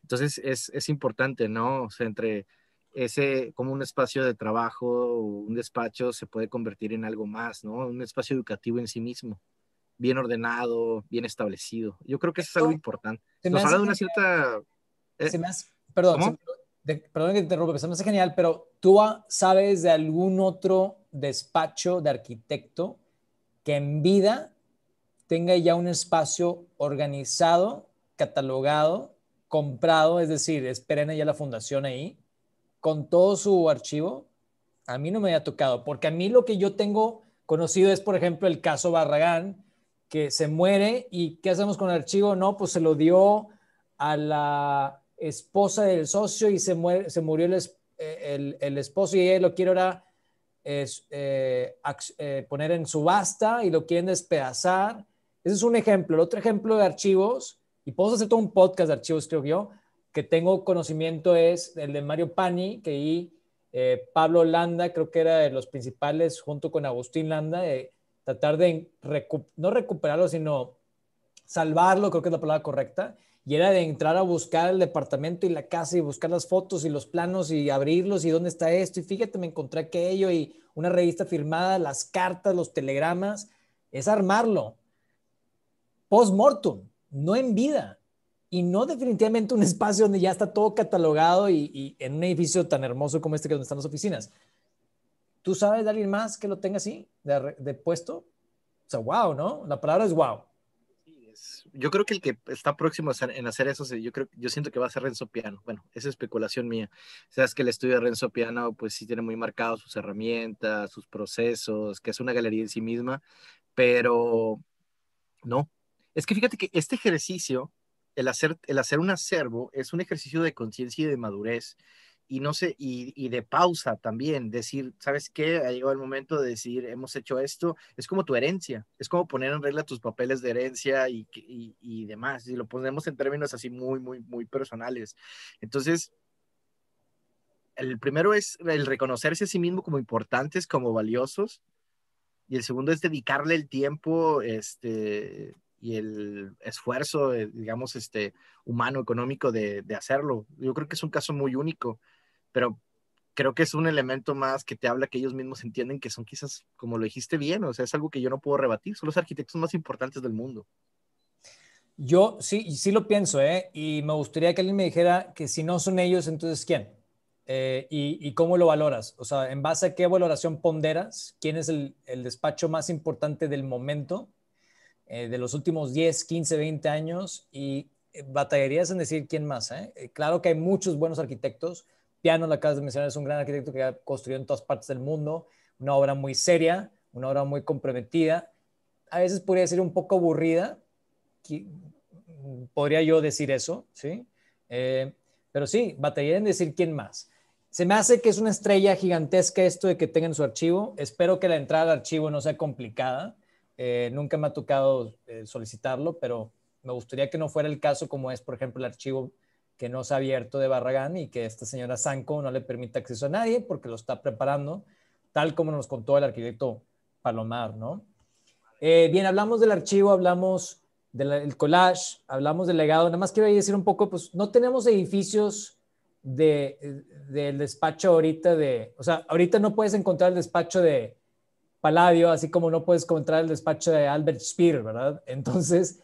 Entonces es, es importante, ¿no? O sea, entre ese, como un espacio de trabajo, o un despacho se puede convertir en algo más, ¿no? Un espacio educativo en sí mismo, bien ordenado, bien establecido. Yo creo que eso es algo importante. Nos habla de una cierta... perdón, perdón que te interrumpa, pero se me hace genial, pero tú sabes de algún otro despacho de arquitecto que en vida tenga ya un espacio organizado, catalogado comprado, es decir, esperen perenne ya la fundación ahí, con todo su archivo, a mí no me había tocado, porque a mí lo que yo tengo conocido es, por ejemplo, el caso Barragán, que se muere y ¿qué hacemos con el archivo? No, pues se lo dio a la esposa del socio y se, muere, se murió el, eh, esposo y ella lo quiere ahora eh, eh, poner en subasta y lo quieren despedazar. Ese es un ejemplo. El otro ejemplo de archivos y puedo hacer todo un podcast de archivos, creo yo, que tengo conocimiento es el de Mario Pani, que y eh, Pablo Landa, creo que era de los principales, junto con Agustín Landa, de tratar de no recuperarlo, sino salvarlo, creo que es la palabra correcta. Y era de entrar a buscar el departamento y la casa y buscar las fotos y los planos y abrirlos y dónde está esto. Y fíjate, me encontré aquello y una revista firmada, las cartas, los telegramas. Es armarlo. Post-mortem no en vida y no definitivamente un espacio donde ya está todo catalogado y, en un edificio tan hermoso como este que donde están las oficinas. ¿Tú sabes de alguien más que lo tenga así, de, puesto? O sea, wow, ¿no? La palabra es wow yo creo que el que está próximo en hacer eso, yo creo, yo siento que va a ser Renzo Piano. Bueno, es especulación mía. O Sabes que el estudio de Renzo Piano, pues sí tiene muy marcados sus herramientas, sus procesos, que es una galería en sí misma, pero no, es que fíjate que este ejercicio, el hacer, el hacer un acervo, es un ejercicio de conciencia y de madurez y no sé, y, de pausa también, decir, ¿sabes qué? Ha llegado el momento de decir, hemos hecho esto, es como tu herencia, es como poner en regla tus papeles de herencia y, y demás, y lo ponemos en términos así muy, muy, muy personales. Entonces, el primero es el reconocerse a sí mismo como importantes, como valiosos, y el segundo es dedicarle el tiempo, este, y el esfuerzo, eh, digamos, este, humano, económico de, hacerlo. Yo creo que es un caso muy único, pero creo que es un elemento más que te habla que ellos mismos entienden que son quizás, como lo dijiste bien, o sea, es algo que yo no puedo rebatir, son los arquitectos más importantes del mundo. Yo sí, sí lo pienso, ¿eh? Y me gustaría que alguien me dijera que si no son ellos, entonces ¿quién? Eh, y, cómo lo valoras? O sea, ¿en base a qué valoración ponderas? ¿Quién es el, el despacho más importante del momento? Eh, de los últimos 10, 15, 20 años y eh, batallarías en decir quién más. ¿eh? Claro que hay muchos buenos arquitectos. Piano, la Casa de mencionar, es un gran arquitecto que ha construido en todas partes del mundo, una obra muy seria, una obra muy comprometida. A veces podría ser un poco aburrida, podría yo decir eso, ¿sí? pero sí, batallería en decir quién más. Se me hace que es una estrella gigantesca esto de que tengan su archivo. Espero que la entrada al archivo no sea complicada. Eh, nunca me ha tocado eh, solicitarlo, pero me gustaría que no fuera el caso como es, por ejemplo, el archivo que no se ha abierto de Barragán y que esta señora Sanco no le permite acceso a nadie porque lo está preparando, tal como nos contó el arquitecto Palomar, ¿no? Eh, bien, hablamos del archivo, hablamos del collage, hablamos del legado. Nada más quiero decir un poco, pues no tenemos edificios del de, despacho ahorita de, o sea, ahorita no puedes encontrar el despacho de paladio, así como no puedes encontrar el despacho de Albert Speer, ¿verdad? Entonces,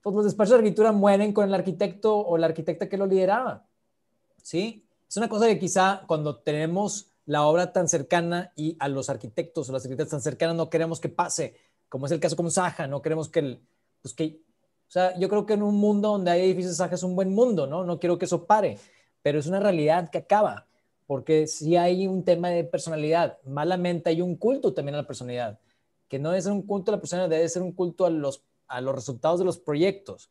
pues los despachos de arquitectura mueren con el arquitecto o la arquitecta que lo lideraba, ¿sí? Es una cosa que quizá cuando tenemos la obra tan cercana y a los arquitectos o las arquitectas tan cercanas no queremos que pase, como es el caso con Saja, no queremos que, el, pues que, o sea, yo creo que en un mundo donde hay edificios Saja es un buen mundo, ¿no? No quiero que eso pare, pero es una realidad que acaba porque si hay un tema de personalidad. Malamente hay un culto también a la personalidad, que no debe ser un culto a la personalidad, debe ser un culto a los, a los resultados de los proyectos.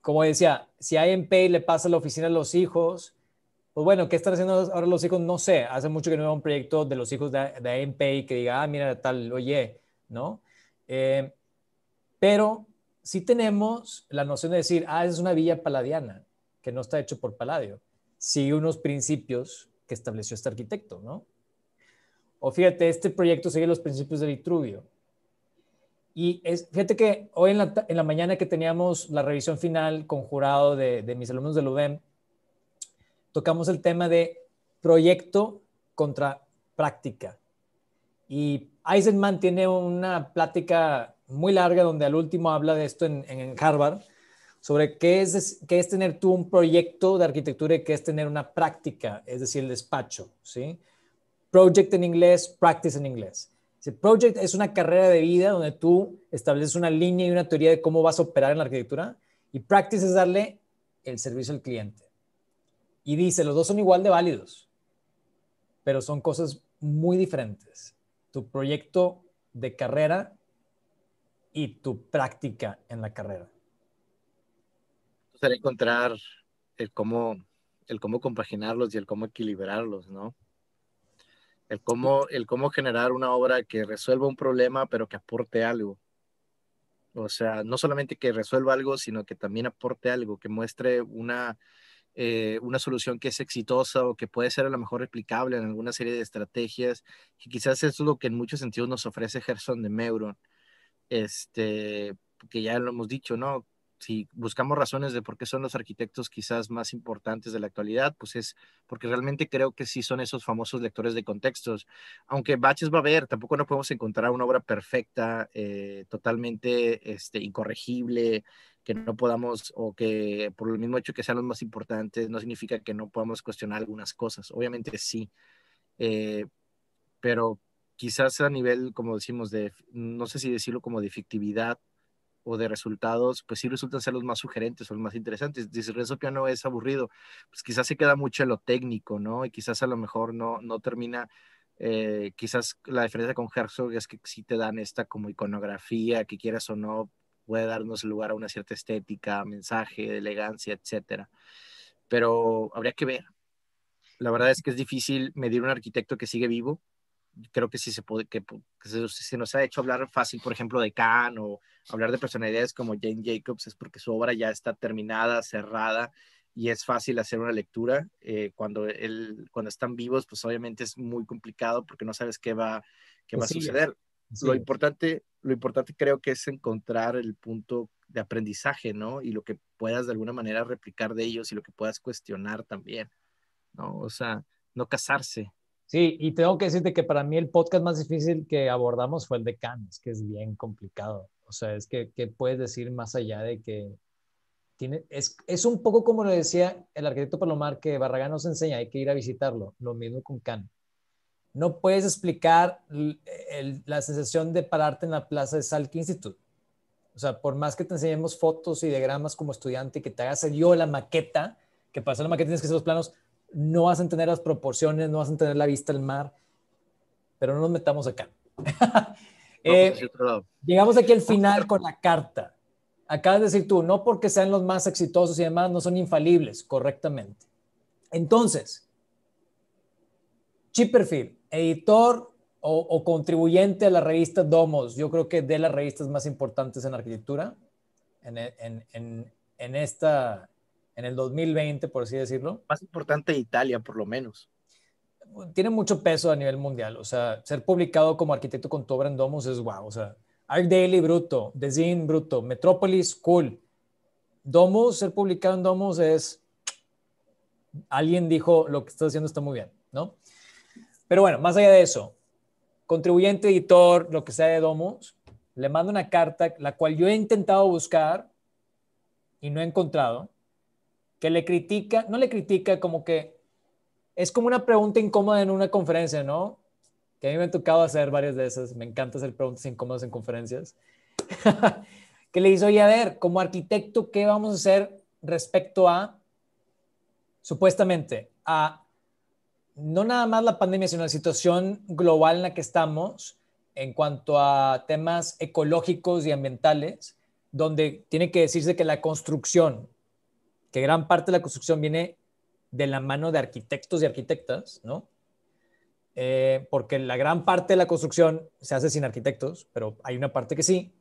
Como decía, si hay en Pay le pasa a la oficina a los hijos, pues bueno, ¿qué están haciendo ahora los hijos? No sé, hace mucho que no veo un proyecto de los hijos de, de pay que diga, ah, mira tal, oye, ¿no? Eh, pero sí tenemos la noción de decir, ah, es una villa paladiana, que no está hecho por Paladio sigue unos principios que estableció este arquitecto, ¿no? O fíjate, este proyecto sigue los principios de Vitruvio. Y es, fíjate que hoy en la, mañana que teníamos la revisión final con jurado de, mis alumnos del UDEM, tocamos el tema de proyecto contra práctica. Y Eisenman tiene una plática muy larga donde al último habla de esto en Harvard sobre qué es, es tener tú un proyecto de arquitectura y qué es tener una práctica, es decir, el despacho, ¿sí? Project en inglés, practice en inglés. project es una carrera de vida donde tú estableces una línea y una teoría de cómo vas a operar en la arquitectura y practice es darle el servicio al cliente. Y dice, los dos son igual de válidos, pero son cosas muy diferentes. Tu proyecto de carrera y tu práctica en la carrera encontrar el cómo, el cómo compaginarlos y el cómo equilibrarlos, ¿no? El cómo, el cómo generar una obra que resuelva un problema, pero que aporte algo. O sea, no solamente que resuelva algo, sino que también aporte algo, que muestre una, eh, una solución que es exitosa o que puede ser a lo mejor replicable en alguna serie de estrategias, que quizás es lo que en muchos sentidos nos ofrece Gerson de Meuron, este, que ya lo hemos dicho, ¿no? si buscamos razones de por qué son los arquitectos quizás más importantes de la actualidad, pues es porque realmente creo que sí son esos famosos lectores de contextos. Aunque baches va a haber, tampoco no podemos encontrar una obra perfecta, eh, totalmente este, incorregible, que no podamos, o que por el mismo hecho que sean los más importantes, no significa que no podamos cuestionar algunas cosas. Obviamente sí, eh, pero quizás a nivel, como decimos, de, no sé si decirlo como de fictividad, o de resultados, pues sí resultan ser los más sugerentes o los más interesantes. Dice, Renzo Piano es aburrido, pues quizás se queda mucho en lo técnico, ¿no? Y quizás a lo mejor no, no termina, eh, quizás la diferencia con Herzog es que sí te dan esta como iconografía, que quieras o no, puede darnos lugar a una cierta estética, mensaje, elegancia, etcétera. Pero habría que ver. La verdad es que es difícil medir un arquitecto que sigue vivo, creo que si se puede, que, se, nos ha hecho hablar fácil, por ejemplo, de Khan o hablar de personalidades como Jane Jacobs, es porque su obra ya está terminada, cerrada y es fácil hacer una lectura. Eh, cuando, él, cuando están vivos, pues obviamente es muy complicado porque no sabes qué va, qué va a suceder. Lo, importante, lo importante creo que es encontrar el punto de aprendizaje, ¿no? Y lo que puedas de alguna manera replicar de ellos y lo que puedas cuestionar también, ¿no? O sea, no casarse, Sí, y tengo que decirte que para mí el podcast más difícil que abordamos fue el de Cannes, que es bien complicado. O sea, es que, ¿qué puedes decir más allá de que tiene, es, un poco como lo decía el arquitecto Palomar que Barragán nos enseña, hay que ir a visitarlo, lo mismo con Cannes. No puedes explicar la sensación de pararte en la plaza de Salk Institute. O sea, por más que te enseñemos fotos y diagramas como estudiante y que te hagas yo la maqueta, que para hacer la maqueta tienes que hacer los planos, no vas a las proporciones, no hacen tener la vista al mar, pero no nos metamos acá. Eh, pues, llegamos aquí al final con la carta. Acabas de decir tú, no porque sean los más exitosos y demás, no son infalibles, correctamente. Entonces, Chipperfield, editor o, contribuyente a la revista Domos, yo creo que de las revistas más importantes en arquitectura, en esta, en el 2020, por así decirlo. Más importante de Italia, por lo menos. Tiene mucho peso a nivel mundial. O sea, ser publicado como arquitecto con tu obra en Domus es guau. O sea, Art Daily, bruto. Design bruto. Metropolis, cool. Domus, ser publicado en Domus es... Alguien dijo, lo que estás haciendo está muy bien, ¿no? Pero bueno, más allá de eso, contribuyente, editor, lo que sea de Domus, le mando una carta, la cual yo he intentado buscar y no he encontrado que le critica, no le critica como que es como una pregunta incómoda en una conferencia, ¿no? Que a mí me ha tocado hacer varias de esas, me encanta hacer preguntas incómodas en conferencias, que le hizo, oye, a ver, como arquitecto, ¿qué vamos a hacer respecto a, supuestamente, a no nada más la pandemia, sino la situación global en la que estamos en cuanto a temas ecológicos y ambientales, donde tiene que decirse que la construcción, que gran parte de la construcción viene de la mano de arquitectos y arquitectas, ¿no? Eh, porque la gran parte de la construcción se hace sin arquitectos, pero hay una parte que sí,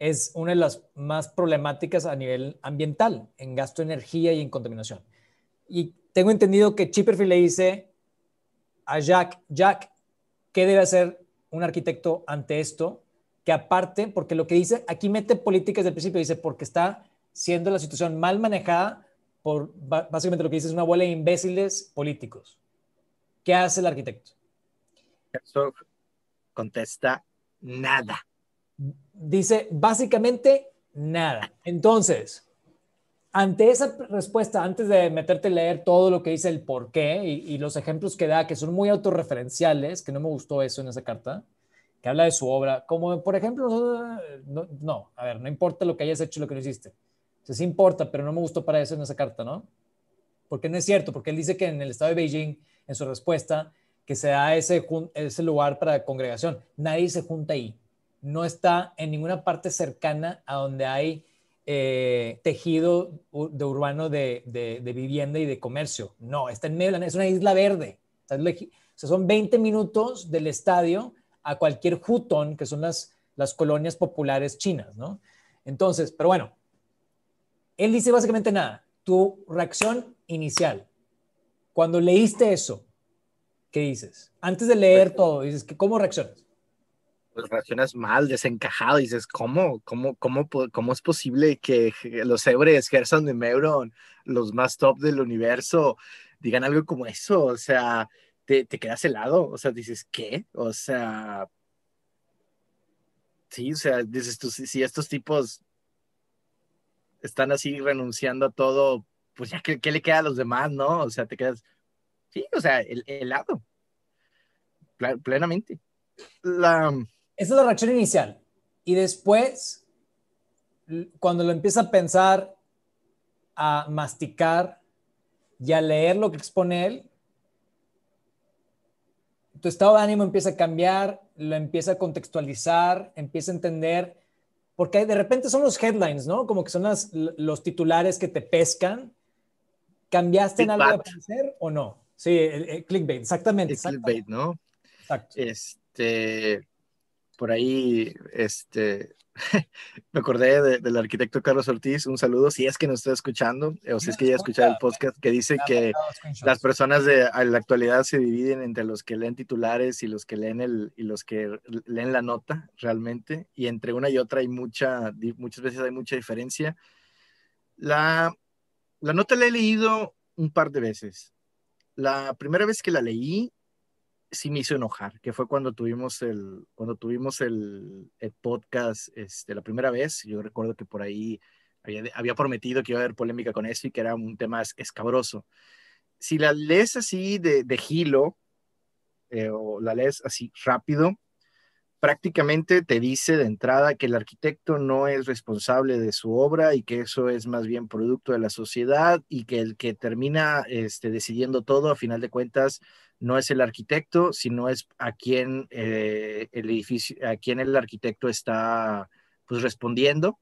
es una de las más problemáticas a nivel ambiental, en gasto de energía y en contaminación. Y tengo entendido que Chipperfield le dice a Jack, Jack, ¿qué debe hacer un arquitecto ante esto? Que aparte, porque lo que dice, aquí mete políticas del principio, dice, porque está siendo la situación mal manejada por básicamente lo que dices es una bola de imbéciles políticos. ¿Qué hace el arquitecto? Herzog contesta nada. Dice básicamente nada. Entonces, ante esa respuesta, antes de meterte a leer todo lo que dice el por qué y, los ejemplos que da, que son muy autorreferenciales, que no me gustó eso en esa carta, que habla de su obra, como por ejemplo, no, a ver, no importa lo que hayas hecho, lo que no hiciste se sí importa, pero no me gustó para eso en esa carta, ¿no? Porque no es cierto, porque él dice que en el estado de Beijing, en su respuesta, que se da ese, ese lugar para congregación. Nadie se junta ahí. No está en ninguna parte cercana a donde hay eh, tejido de urbano de, vivienda y de comercio. No, está en medio es una isla verde. O sea, son 20 minutos del estadio a cualquier hutón, que son las, las colonias populares chinas, ¿no? Entonces, pero bueno, él dice básicamente nada, tu reacción inicial. Cuando leíste eso, ¿qué dices? Antes de leer todo, dices, ¿cómo reaccionas? Pues reaccionas mal, desencajado, dices, ¿cómo? ¿Cómo, cómo, es posible que los Ebres, Gerson de Meuron, los más top del universo, digan algo como eso? O sea, te, quedas helado, o sea, dices, ¿qué? O sea, sí, o sea, dices si estos tipos están así renunciando a todo, pues ya, ¿qué, le queda a los demás, no? O sea, te quedas, sí, o sea, helado, plenamente. La... Um, Esa es la reacción inicial. Y después, cuando lo empieza a pensar, a masticar y a leer lo que expone él, tu estado de ánimo empieza a cambiar, lo empieza a contextualizar, empieza a entender porque de repente son los headlines, ¿no? Como que son las, los titulares que te pescan. ¿Cambiaste en algo de parecer o no? Sí, el, clickbait, exactamente. exactamente. clickbait, ¿no? Exacto. Este, por ahí, este, me acordé del arquitecto Carlos Ortiz, un saludo, si es que nos está escuchando, o si es que ya escuchado el podcast que dice que las personas de la actualidad se dividen entre los que leen titulares y los que leen, el, y los que leen la nota realmente, y entre una y otra hay mucha, muchas veces hay mucha diferencia. La, la nota la he leído un par de veces. La primera vez que la leí sí me hizo enojar, que fue cuando tuvimos el, cuando tuvimos el, podcast este, la primera vez. Yo recuerdo que por ahí había, prometido que iba a haber polémica con eso y que era un tema escabroso. Si la lees así de, de gilo eh, o la lees así rápido, prácticamente te dice de entrada que el arquitecto no es responsable de su obra y que eso es más bien producto de la sociedad y que el que termina este, decidiendo todo, a final de cuentas, no es el arquitecto, sino es a quien eh, el edificio, a quien el arquitecto está pues respondiendo.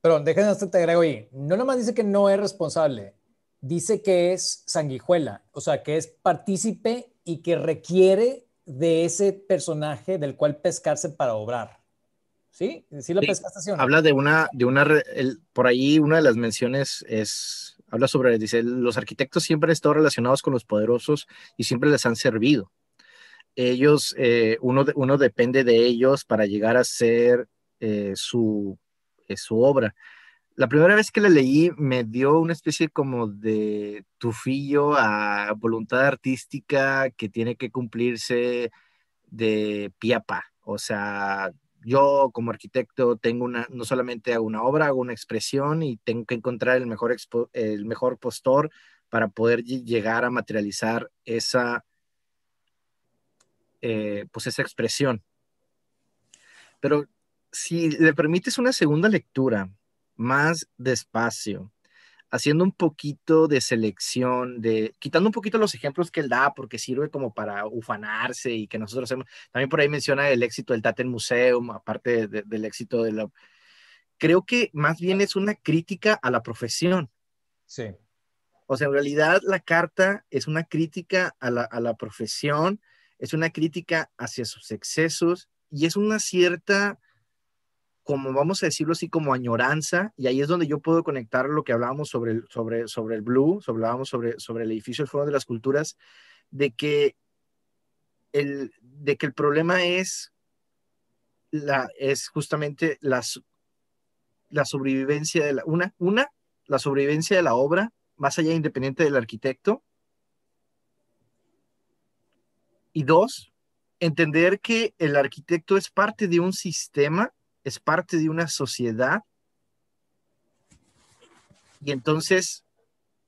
Perdón, déjenme te agrego ahí. No nomás dice que no es responsable, dice que es sanguijuela, o sea, que es partícipe y que requiere de ese personaje del cual pescarse para obrar. ¿Sí? ¿Sí la Habla de una, de una, por ahí una de las menciones es habla sobre, dice, los arquitectos siempre han estado relacionados con los poderosos y siempre les han servido. Ellos, eh, uno, uno depende de ellos para llegar a ser eh, su, eh, su obra. La primera vez que la leí me dio una especie como de tufillo a voluntad artística que tiene que cumplirse de piapa, o sea, yo como arquitecto tengo una, no solamente hago una obra, hago una expresión y tengo que encontrar el mejor, el mejor postor para poder llegar a materializar esa, eh, pues esa expresión. Pero si le permites una segunda lectura más despacio, haciendo un poquito de selección, de quitando un poquito los ejemplos que él da, porque sirve como para ufanarse y que nosotros hacemos. también por ahí menciona el éxito del Taten Museum, aparte del éxito de la... Creo que más bien es una crítica a la profesión. Sí. O sea, en realidad la carta es una crítica a la, a la profesión, es una crítica hacia sus excesos y es una cierta como vamos a decirlo así, como añoranza, y ahí es donde yo puedo conectar lo que hablábamos sobre el, sobre, sobre el Blue, sobre, hablábamos sobre, sobre el edificio del Foro de las Culturas, de que el, de que el problema es, la, es justamente las, la sobrevivencia de la, una, una, la sobrevivencia de la obra, más allá independiente del arquitecto, y dos, entender que el arquitecto es parte de un sistema es parte de una sociedad. Y entonces,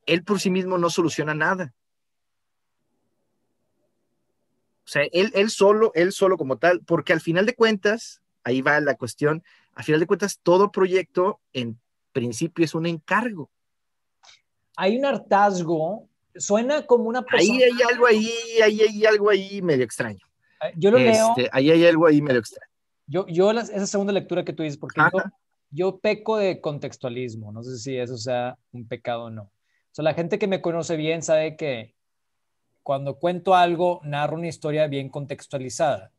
él por sí mismo no soluciona nada. O sea, él, solo, él solo como tal, porque al final de cuentas, ahí va la cuestión, al final de cuentas, todo proyecto en principio es un encargo. Hay un hartazgo, suena como una persona... Ahí hay algo ahí, ahí hay algo ahí medio extraño. Yo lo veo este, Ahí hay algo ahí medio extraño. Yo, yo esa segunda lectura que tú dices, porque yo, peco de contextualismo, no sé si eso sea un pecado o no. O la gente que me conoce bien sabe que cuando cuento algo, narro una historia bien contextualizada.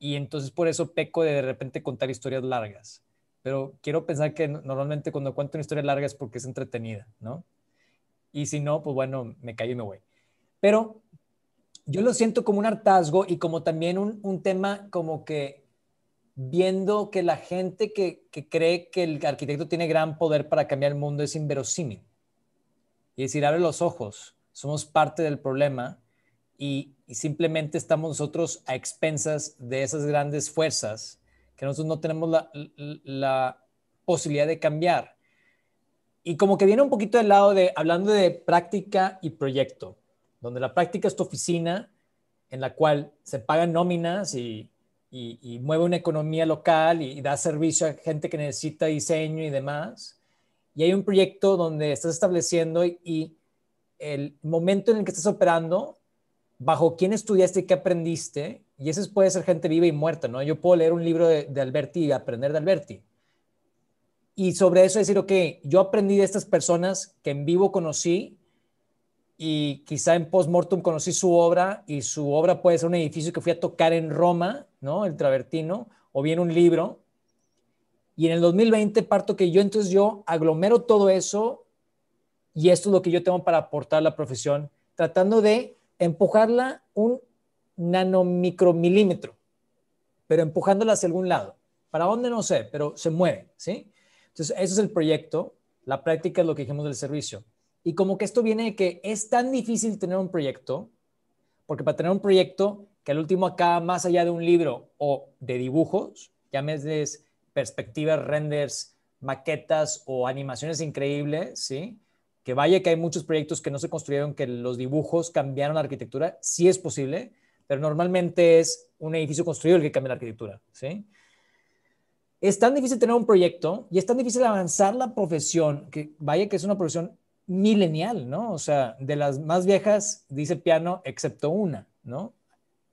Y entonces por eso peco de de repente contar historias largas. Pero quiero pensar que normalmente cuando cuento una historia larga es porque es entretenida, ¿no? Y si no, pues bueno, me callo y me voy. Pero yo lo siento como un hartazgo y como también un, un tema como que viendo que la gente que, cree que el arquitecto tiene gran poder para cambiar el mundo es inverosímil. Y decir, abre los ojos, somos parte del problema y, simplemente estamos nosotros a expensas de esas grandes fuerzas que nosotros no tenemos la, la posibilidad de cambiar. Y como que viene un poquito del lado de, hablando de práctica y proyecto, donde la práctica es tu oficina en la cual se pagan nóminas y y, mueve una economía local y, da servicio a gente que necesita diseño y demás. Y hay un proyecto donde estás estableciendo y, el momento en el que estás operando, bajo quién estudiaste y qué aprendiste, y eso puede ser gente viva y muerta, ¿no? Yo puedo leer un libro de, de Alberti y aprender de Alberti. Y sobre eso decir, ok, yo aprendí de estas personas que en vivo conocí y quizá en post conocí su obra y su obra puede ser un edificio que fui a tocar en Roma, ¿no? El Travertino, o bien un libro. Y en el 2020 parto que yo entonces yo aglomero todo eso y esto es lo que yo tengo para aportar a la profesión, tratando de empujarla un nanomicromilímetro, pero empujándola hacia algún lado. ¿Para dónde? No sé, pero se mueve, ¿sí? Entonces, ese es el proyecto. La práctica es lo que dijimos del servicio. Y como que esto viene de que es tan difícil tener un proyecto, porque para tener un proyecto que al último acaba más allá de un libro o de dibujos, llámese perspectivas, renders, maquetas o animaciones increíbles, ¿sí? Que vaya que hay muchos proyectos que no se construyeron, que los dibujos cambiaron la arquitectura, sí es posible, pero normalmente es un edificio construido el que cambia la arquitectura, ¿sí? Es tan difícil tener un proyecto y es tan difícil avanzar la profesión, que vaya que es una profesión milenial, ¿no? O sea, de las más viejas, dice piano, excepto una, ¿no?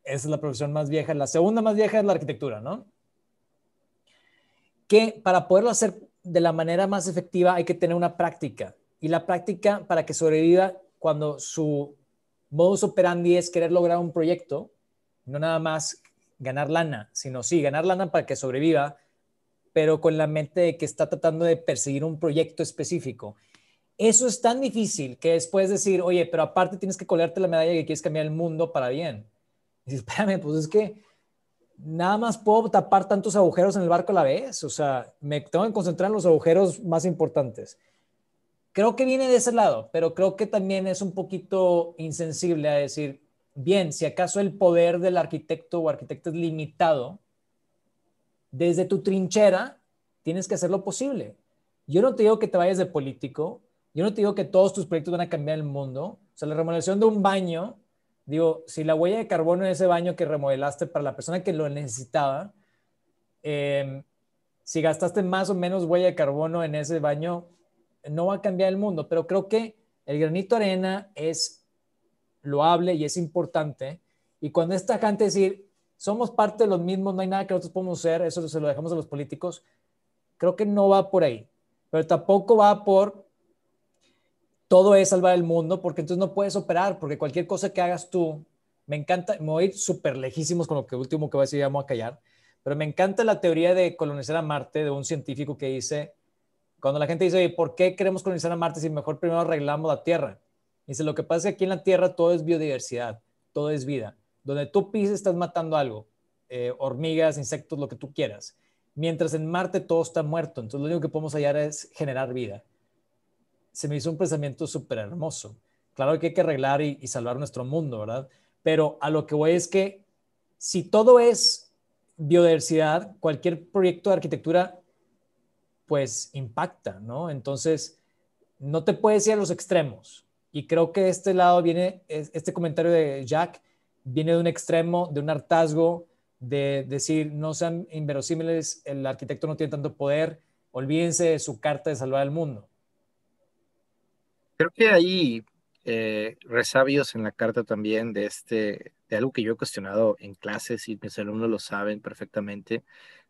Esa es la profesión más vieja. La segunda más vieja es la arquitectura, ¿no? Que para poderlo hacer de la manera más efectiva hay que tener una práctica. Y la práctica para que sobreviva cuando su modus operandi es querer lograr un proyecto, no nada más ganar lana, sino sí, ganar lana para que sobreviva, pero con la mente de que está tratando de perseguir un proyecto específico eso es tan difícil que después decir, oye, pero aparte tienes que colarte la medalla que quieres cambiar el mundo para bien. dices, espérame, pues es que nada más puedo tapar tantos agujeros en el barco a la vez. O sea, me tengo que concentrar en los agujeros más importantes. Creo que viene de ese lado, pero creo que también es un poquito insensible a decir, bien, si acaso el poder del arquitecto o arquitecto es limitado, desde tu trinchera tienes que hacer lo posible. Yo no te digo que te vayas de político, yo no te digo que todos tus proyectos van a cambiar el mundo. O sea, la remodelación de un baño, digo, si la huella de carbono en ese baño que remodelaste para la persona que lo necesitaba, eh, si gastaste más o menos huella de carbono en ese baño, no va a cambiar el mundo. Pero creo que el granito arena es loable y es importante. Y cuando esta gente decir, somos parte de los mismos, no hay nada que nosotros podemos hacer, eso se lo dejamos a los políticos, creo que no va por ahí. Pero tampoco va por todo es salvar el mundo, porque entonces no puedes operar, porque cualquier cosa que hagas tú, me encanta, me voy súper lejísimos con lo que último que voy a decir, vamos a callar, pero me encanta la teoría de colonizar a Marte de un científico que dice, cuando la gente dice, ¿por qué queremos colonizar a Marte si mejor primero arreglamos la Tierra? Dice, lo que pasa es que aquí en la Tierra todo es biodiversidad, todo es vida. Donde tú pises estás matando algo, eh, hormigas, insectos, lo que tú quieras. Mientras en Marte todo está muerto, entonces lo único que podemos hallar es generar vida se me hizo un pensamiento súper hermoso. Claro que hay que arreglar y, salvar nuestro mundo, ¿verdad? Pero a lo que voy es que si todo es biodiversidad, cualquier proyecto de arquitectura, pues impacta, ¿no? Entonces, no te puedes ir a los extremos. Y creo que este lado viene, este comentario de Jack viene de un extremo, de un hartazgo, de decir, no sean inverosímiles, el arquitecto no tiene tanto poder, olvídense de su carta de salvar el mundo. Creo que hay eh, resabios en la carta también de, este, de algo que yo he cuestionado en clases y mis alumnos lo saben perfectamente,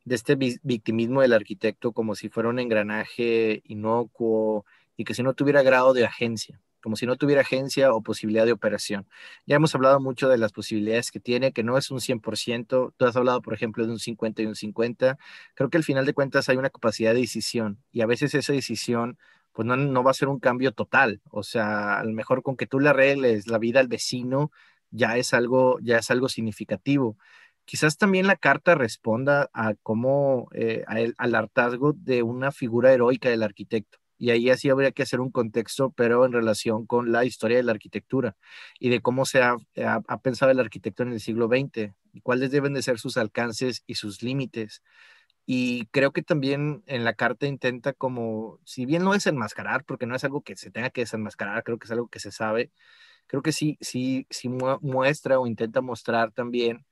de este victimismo del arquitecto como si fuera un engranaje inocuo y que si no tuviera grado de agencia como si no tuviera agencia o posibilidad de operación. Ya hemos hablado mucho de las posibilidades que tiene, que no es un 100%, tú has hablado, por ejemplo, de un 50 y un 50. Creo que al final de cuentas hay una capacidad de decisión y a veces esa decisión pues no, va a ser un cambio total. O sea, a lo mejor con que tú le arregles la vida al vecino ya es algo, ya es algo significativo. Quizás también la carta responda a cómo, eh, al hartazgo de una figura heroica del arquitecto. Y ahí así habría que hacer un contexto, pero en relación con la historia de la arquitectura y de cómo se ha, pensado el arquitecto en el siglo XX y cuáles deben de ser sus alcances y sus límites. Y creo que también en la carta intenta como, si bien no es enmascarar, porque no es algo que se tenga que desenmascarar, creo que es algo que se sabe, creo que sí, sí, sí muestra o intenta mostrar también,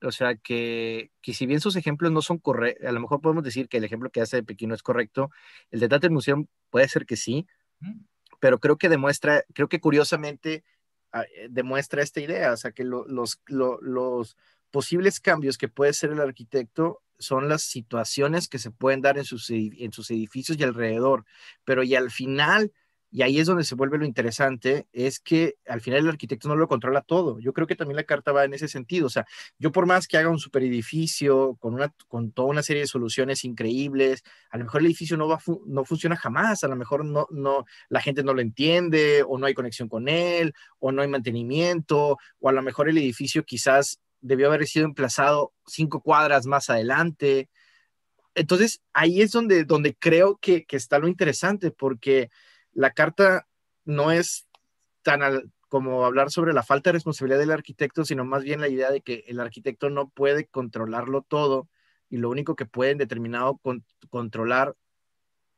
o sea, que, si bien sus ejemplos no son correctos, a lo mejor podemos decir que el ejemplo que hace de no es correcto, el de Tate museo puede ser que sí, mm. pero creo que demuestra, creo que curiosamente ah, eh, demuestra esta idea, o sea, que los, los posibles cambios que puede ser el arquitecto son las situaciones que se pueden dar en sus, en sus edificios y alrededor. Pero y al final, y ahí es donde se vuelve lo interesante, es que al final el arquitecto no lo controla todo. Yo creo que también la carta va en ese sentido. O sea, yo por más que haga un super edificio con, una, con toda una serie de soluciones increíbles, a lo mejor el edificio no, no funciona jamás, a lo mejor no, no, la gente no lo entiende o no hay conexión con él o no hay mantenimiento o a lo mejor el edificio quizás debió haber sido emplazado cinco cuadras más adelante. Entonces, ahí es donde, donde creo que, está lo interesante, porque la carta no es tan como hablar sobre la falta de responsabilidad del arquitecto, sino más bien la idea de que el arquitecto no puede controlarlo todo y lo único que puede en determinado controlar,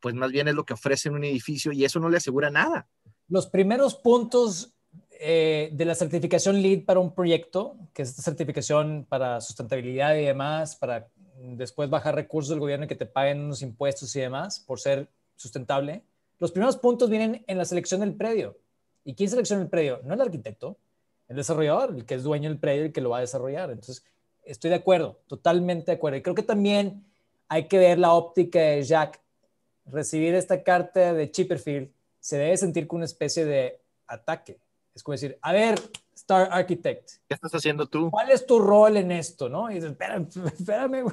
pues más bien es lo que ofrece en un edificio y eso no le asegura nada. Los primeros puntos eh, de la certificación LEED para un proyecto, que es esta certificación para sustentabilidad y demás, para después bajar recursos del gobierno y que te paguen unos impuestos y demás por ser sustentable. Los primeros puntos vienen en la selección del predio. ¿Y quién selecciona el predio? No el arquitecto, el desarrollador, el que es dueño del predio, el que lo va a desarrollar. Entonces, estoy de acuerdo, totalmente de acuerdo. Y creo que también hay que ver la óptica de Jack. Recibir esta carta de Chipperfield se debe sentir como una especie de ataque es como decir, a ver, Star Architect. ¿Qué estás haciendo tú? ¿Cuál es tu rol en esto? Y dices, espérame, espérame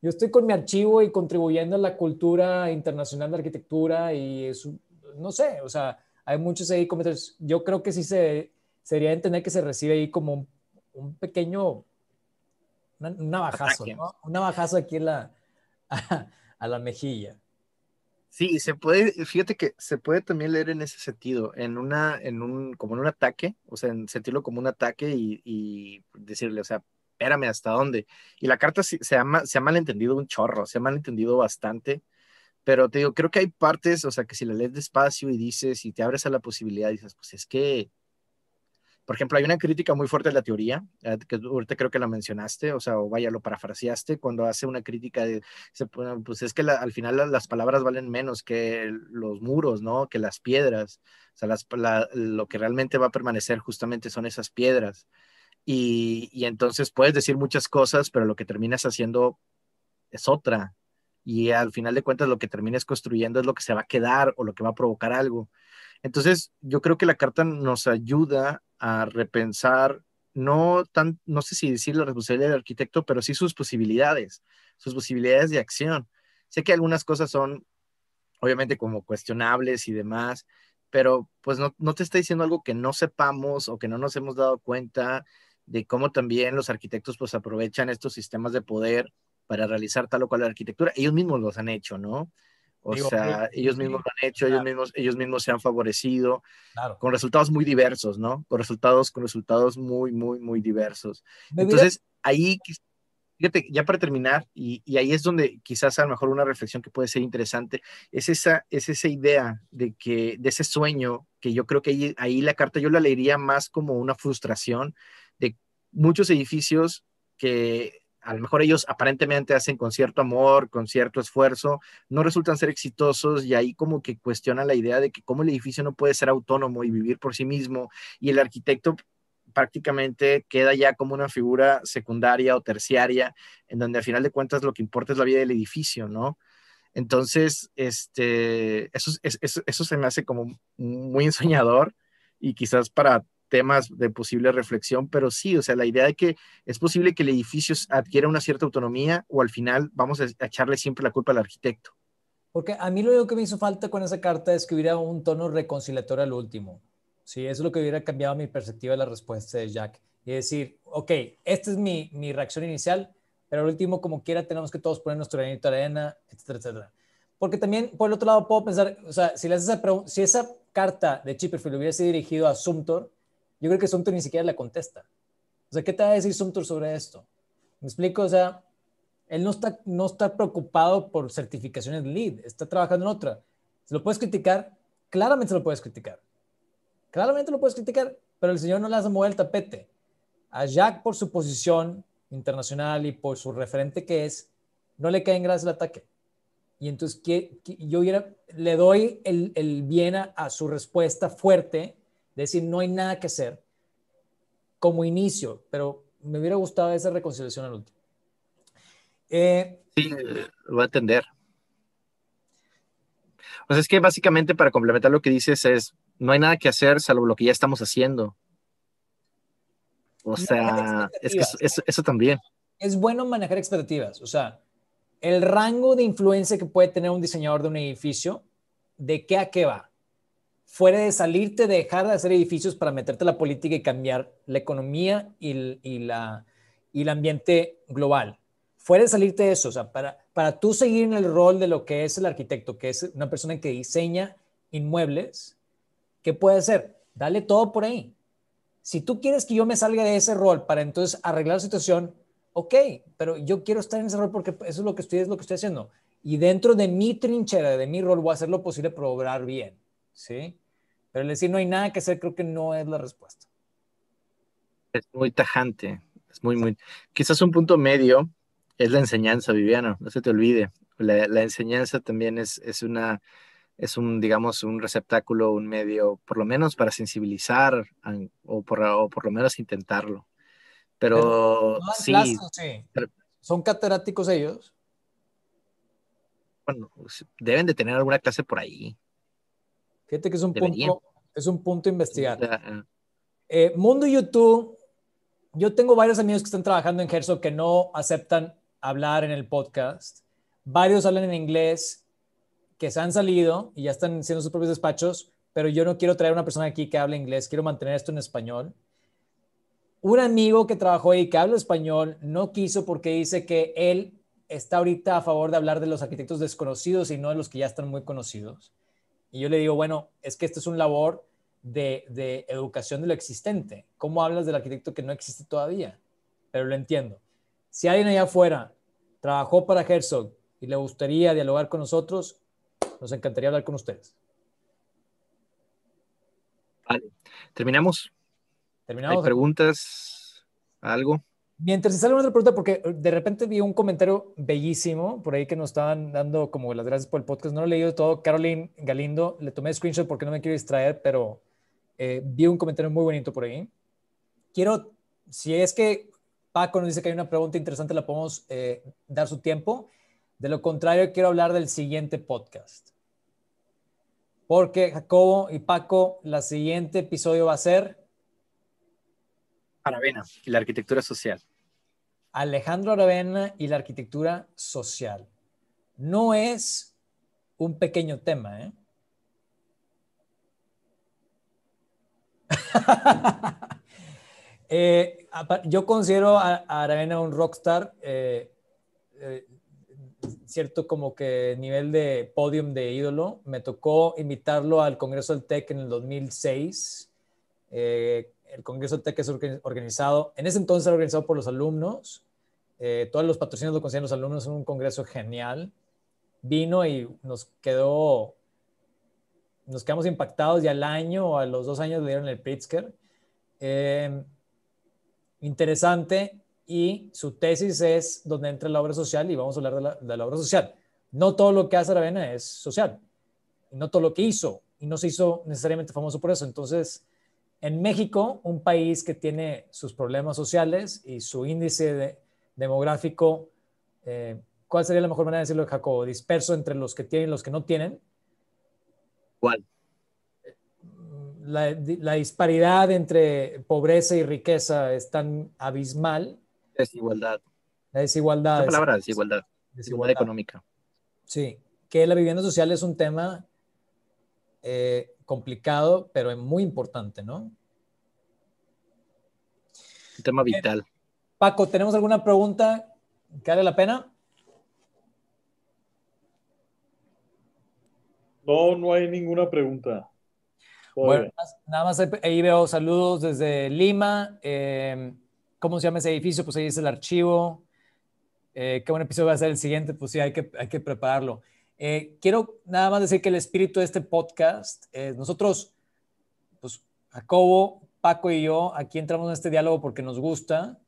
yo, estoy con mi archivo y contribuyendo a la cultura internacional de arquitectura y eso, no sé, o sea, hay muchos ahí comentarios. Yo creo que sí se, sería entender que se recibe ahí como un, pequeño, un navajazo, ¿no? Un navajazo aquí a la mejilla. Sí, se puede, fíjate que se puede también leer en ese sentido, en una, en un, como en un ataque, o sea, en sentirlo como un ataque y, decirle, o sea, espérame, ¿hasta dónde? Y la carta se, ha, se ha malentendido un chorro, se ha malentendido bastante, pero te digo, creo que hay partes, o sea, que si la lees despacio y dices, y te abres a la posibilidad, dices, pues es que por ejemplo, hay una crítica muy fuerte de la teoría, eh, que ahorita creo que la mencionaste, o sea, o vaya, lo parafraseaste, cuando hace una crítica de, pues es que al final las palabras valen menos que los muros, ¿no? Que las piedras. O sea, las, lo que realmente va a permanecer justamente son esas piedras. Y, y entonces puedes decir muchas cosas, pero lo que terminas haciendo es otra, y al final de cuentas lo que termines construyendo es lo que se va a quedar o lo que va a provocar algo. Entonces, yo creo que la carta nos ayuda a repensar, no, tan, no sé si decir la responsabilidad del arquitecto, pero sí sus posibilidades, sus posibilidades de acción. Sé que algunas cosas son, obviamente, como cuestionables y demás, pero pues no, te está diciendo algo que no sepamos o que no nos hemos dado cuenta de cómo también los arquitectos pues aprovechan estos sistemas de poder para realizar tal o cual arquitectura. Ellos mismos los han hecho, ¿no? O sea, ellos mismos lo han hecho, ellos, mismos, ellos mismos se han favorecido con resultados muy diversos, ¿no? Con resultados, con resultados muy, muy, muy diversos. Entonces, ahí, fíjate, ya para terminar, y, y, ahí es donde quizás a lo mejor una reflexión que puede ser interesante, es esa, es esa idea de que, de ese sueño, que yo creo que ahí, ahí la carta yo la leería más como una frustración de muchos edificios que a lo mejor ellos aparentemente hacen con cierto amor, con cierto esfuerzo, no resultan ser exitosos y ahí como que cuestionan la idea de que cómo el edificio no puede ser autónomo y vivir por sí mismo y el arquitecto prácticamente queda ya como una figura secundaria o terciaria en donde al final de cuentas lo que importa es la vida del edificio, ¿no? Entonces, este, eso, se me hace como muy ensoñador y quizás para temas de posible reflexión, pero sí, o sea, la idea de que es posible que el edificio adquiera una cierta autonomía o al final vamos a echarle siempre la culpa al arquitecto. Porque a mí lo único que me hizo falta con esa carta es que hubiera un tono reconciliatorio al último. Sí, eso es lo que hubiera cambiado mi perspectiva de la respuesta de Jack. Y decir, ok, esta es mi, mi reacción inicial, pero al último, como quiera, tenemos que todos poner nuestro granito de arena, etcétera, etcétera. Porque también, por el otro lado, puedo pensar, o sea, si, esa, si esa carta de Chipperfield hubiese dirigido a Sumtor, yo creo que Sumter ni siquiera le contesta. O sea, ¿qué te va a decir Sumter sobre esto? ¿Me explico? O sea, él no está, no está preocupado por certificaciones lead, está trabajando en otra. ¿Se lo puedes criticar? Claramente se lo puedes criticar. Claramente lo puedes criticar, pero el señor no le hace mover el tapete. A Jack, por su posición internacional y por su referente que es, no le cae en gracia el ataque. Y entonces ¿qué, yo le doy el, el bien a su respuesta fuerte decir, no hay nada que hacer como inicio, pero me hubiera gustado esa reconciliación al último. Eh, sí, lo voy a entender. O sea, es que básicamente para complementar lo que dices es, no hay nada que hacer salvo lo que ya estamos haciendo. O sea, es eso también. Es bueno manejar expectativas, o sea, el rango de influencia que puede tener un diseñador de un edificio, ¿de qué a qué va? fuera de salirte, de dejar de hacer edificios para meterte a la política y cambiar la economía y, la, y el ambiente global. Fuera de salirte de eso, o sea, para, para tú seguir en el rol de lo que es el arquitecto, que es una persona que diseña inmuebles, ¿qué puede hacer? Dale todo por ahí. Si tú quieres que yo me salga de ese rol para entonces arreglar la situación, ok, pero yo quiero estar en ese rol porque eso es lo que estoy, es lo que estoy haciendo. Y dentro de mi trinchera, de mi rol, voy a hacer lo posible para obrar bien, ¿sí? Pero decir no hay nada que hacer creo que no es la respuesta. Es muy tajante, es muy, muy... Quizás un punto medio es la enseñanza, Viviana, no se te olvide. La, enseñanza también es, una es un, digamos, un receptáculo, un medio, por lo menos para sensibilizar o por, por lo menos intentarlo. Pero, sí, ¿Son catedráticos ellos? Bueno, deben de tener alguna clase por ahí. Fíjate que es un, punto, es un punto a investigar. Eh. Eh, Mundo YouTube, yo tengo varios amigos que están trabajando en Herzog que no aceptan hablar en el podcast. Varios hablan en inglés, que se han salido y ya están haciendo sus propios despachos, pero yo no quiero traer una persona aquí que hable inglés, quiero mantener esto en español. Un amigo que trabajó ahí, que habla español, no quiso porque dice que él está ahorita a favor de hablar de los arquitectos desconocidos y no de los que ya están muy conocidos. Y yo le digo, bueno, es que esto es un labor de, educación de lo existente. ¿Cómo hablas del arquitecto que no existe todavía? Pero lo entiendo. Si alguien allá afuera trabajó para Herzog y le gustaría dialogar con nosotros, nos encantaría hablar con ustedes. Vale. ¿Terminamos? ¿Terminamos? preguntas? ¿Algo? Mientras se sale una otra pregunta, porque eh, de repente vi un comentario bellísimo por ahí que nos estaban dando como las gracias por el podcast. No lo he leído todo. Caroline Galindo, le tomé screenshot porque no me quiero distraer, pero eh, vi un comentario muy bonito por ahí. Quiero, si es que Paco nos dice que hay una pregunta interesante, la podemos eh, dar su tiempo. De lo contrario, quiero hablar del siguiente podcast. Porque Jacobo y Paco, la siguiente episodio va a ser... Aravena, la arquitectura social. Alejandro Aravena y la arquitectura social. No es un pequeño tema, ¿eh? Eh, yo considero a, Aravena un rockstar, eh, cierto como que nivel de podium de ídolo. Me tocó invitarlo al Congreso del TEC en el 2006 el Congreso TEC es organizado, en ese entonces era organizado por los alumnos, eh, todos los patrocinios lo los alumnos, un congreso genial, vino y nos quedó, nos quedamos impactados y al año o a los dos años le dieron el Pritzker. Em, interesante y su tesis es donde entra la obra social y vamos a hablar de la, de la obra social. No todo lo que hace Aravena es social, no todo lo que hizo y no se hizo necesariamente famoso por eso. Entonces, en México, un país que tiene sus problemas sociales y su índice demográfico, eh, ¿cuál sería la mejor manera de decirlo, Jacobo? Disperso entre los que tienen y los que no tienen. ¿Cuál? La, disparidad entre pobreza y riqueza es tan abismal. Desigualdad. La desigualdad. La palabra desigualdad. Desigualdad, económica. Sí, que la vivienda social es un tema eh, complicado, pero es muy importante, ¿no? Un tema vital. Paco, ¿tenemos alguna pregunta que vale la pena? No, no hay ninguna pregunta. Bueno, nada más ahí veo saludos desde Lima. Eh, ¿Cómo se llama ese edificio? Pues ahí es el archivo. Eh, ¿Qué buen episodio va a ser el siguiente? Pues sí, hay que, hay que prepararlo. Eh, quiero nada más decir que el espíritu de este podcast, nosotros, pues Jacobo, Paco y yo, aquí entramos en este diálogo porque nos gusta.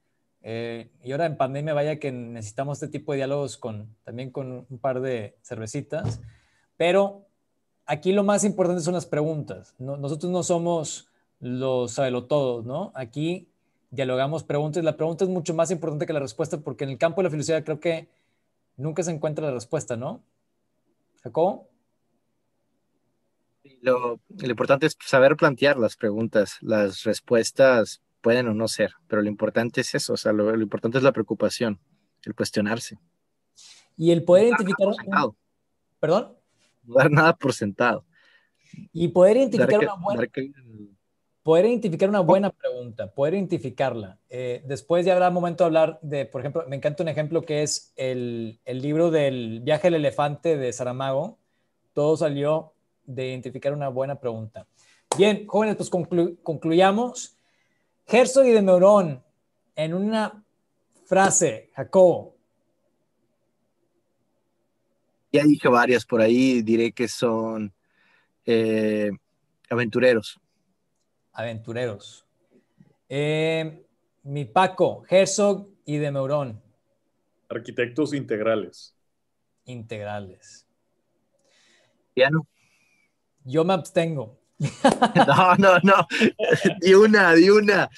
Eh, y ahora en pandemia, vaya que necesitamos este tipo de diálogos con, también con un par de cervecitas. Pero aquí lo más importante son las preguntas. nosotros no somos los sabelotodos, ¿no? Aquí dialogamos preguntas. La pregunta es mucho más importante que la respuesta porque en el campo de la felicidad creo que nunca se encuentra la respuesta, ¿no? ¿Sacó? Lo, importante es saber plantear las preguntas. Las respuestas pueden o no ser, pero lo importante es eso, o sea, lo, importante es la preocupación, el cuestionarse. Y el poder identificar... Un... ¿Perdón? No dar nada por sentado. Y poder identificar una buena poder identificar una buena pregunta, poder identificarla. Eh, después ya habrá momento de hablar de, por ejemplo, me encanta un ejemplo que es el, libro del viaje del elefante de Saramago. Todo salió de identificar una buena pregunta. Bien, jóvenes, pues concluyamos. Herzog y de Meurón, en una frase, Jacobo. Ya dije varias por ahí, diré que son eh, aventureros aventureros. Eh, mi Paco, Herzog y de Meurón. Arquitectos integrales. Integrales. Piano. Yo me abstengo. no, no, no. Di una, di una.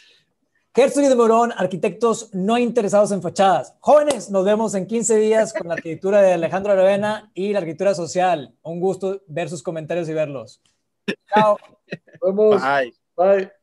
Herzog y de Morón, arquitectos no interesados en fachadas. Jóvenes, nos vemos en 15 días con la arquitectura de Alejandro Aravena y la arquitectura social. Un gusto ver sus comentarios y verlos. Chao. Bye.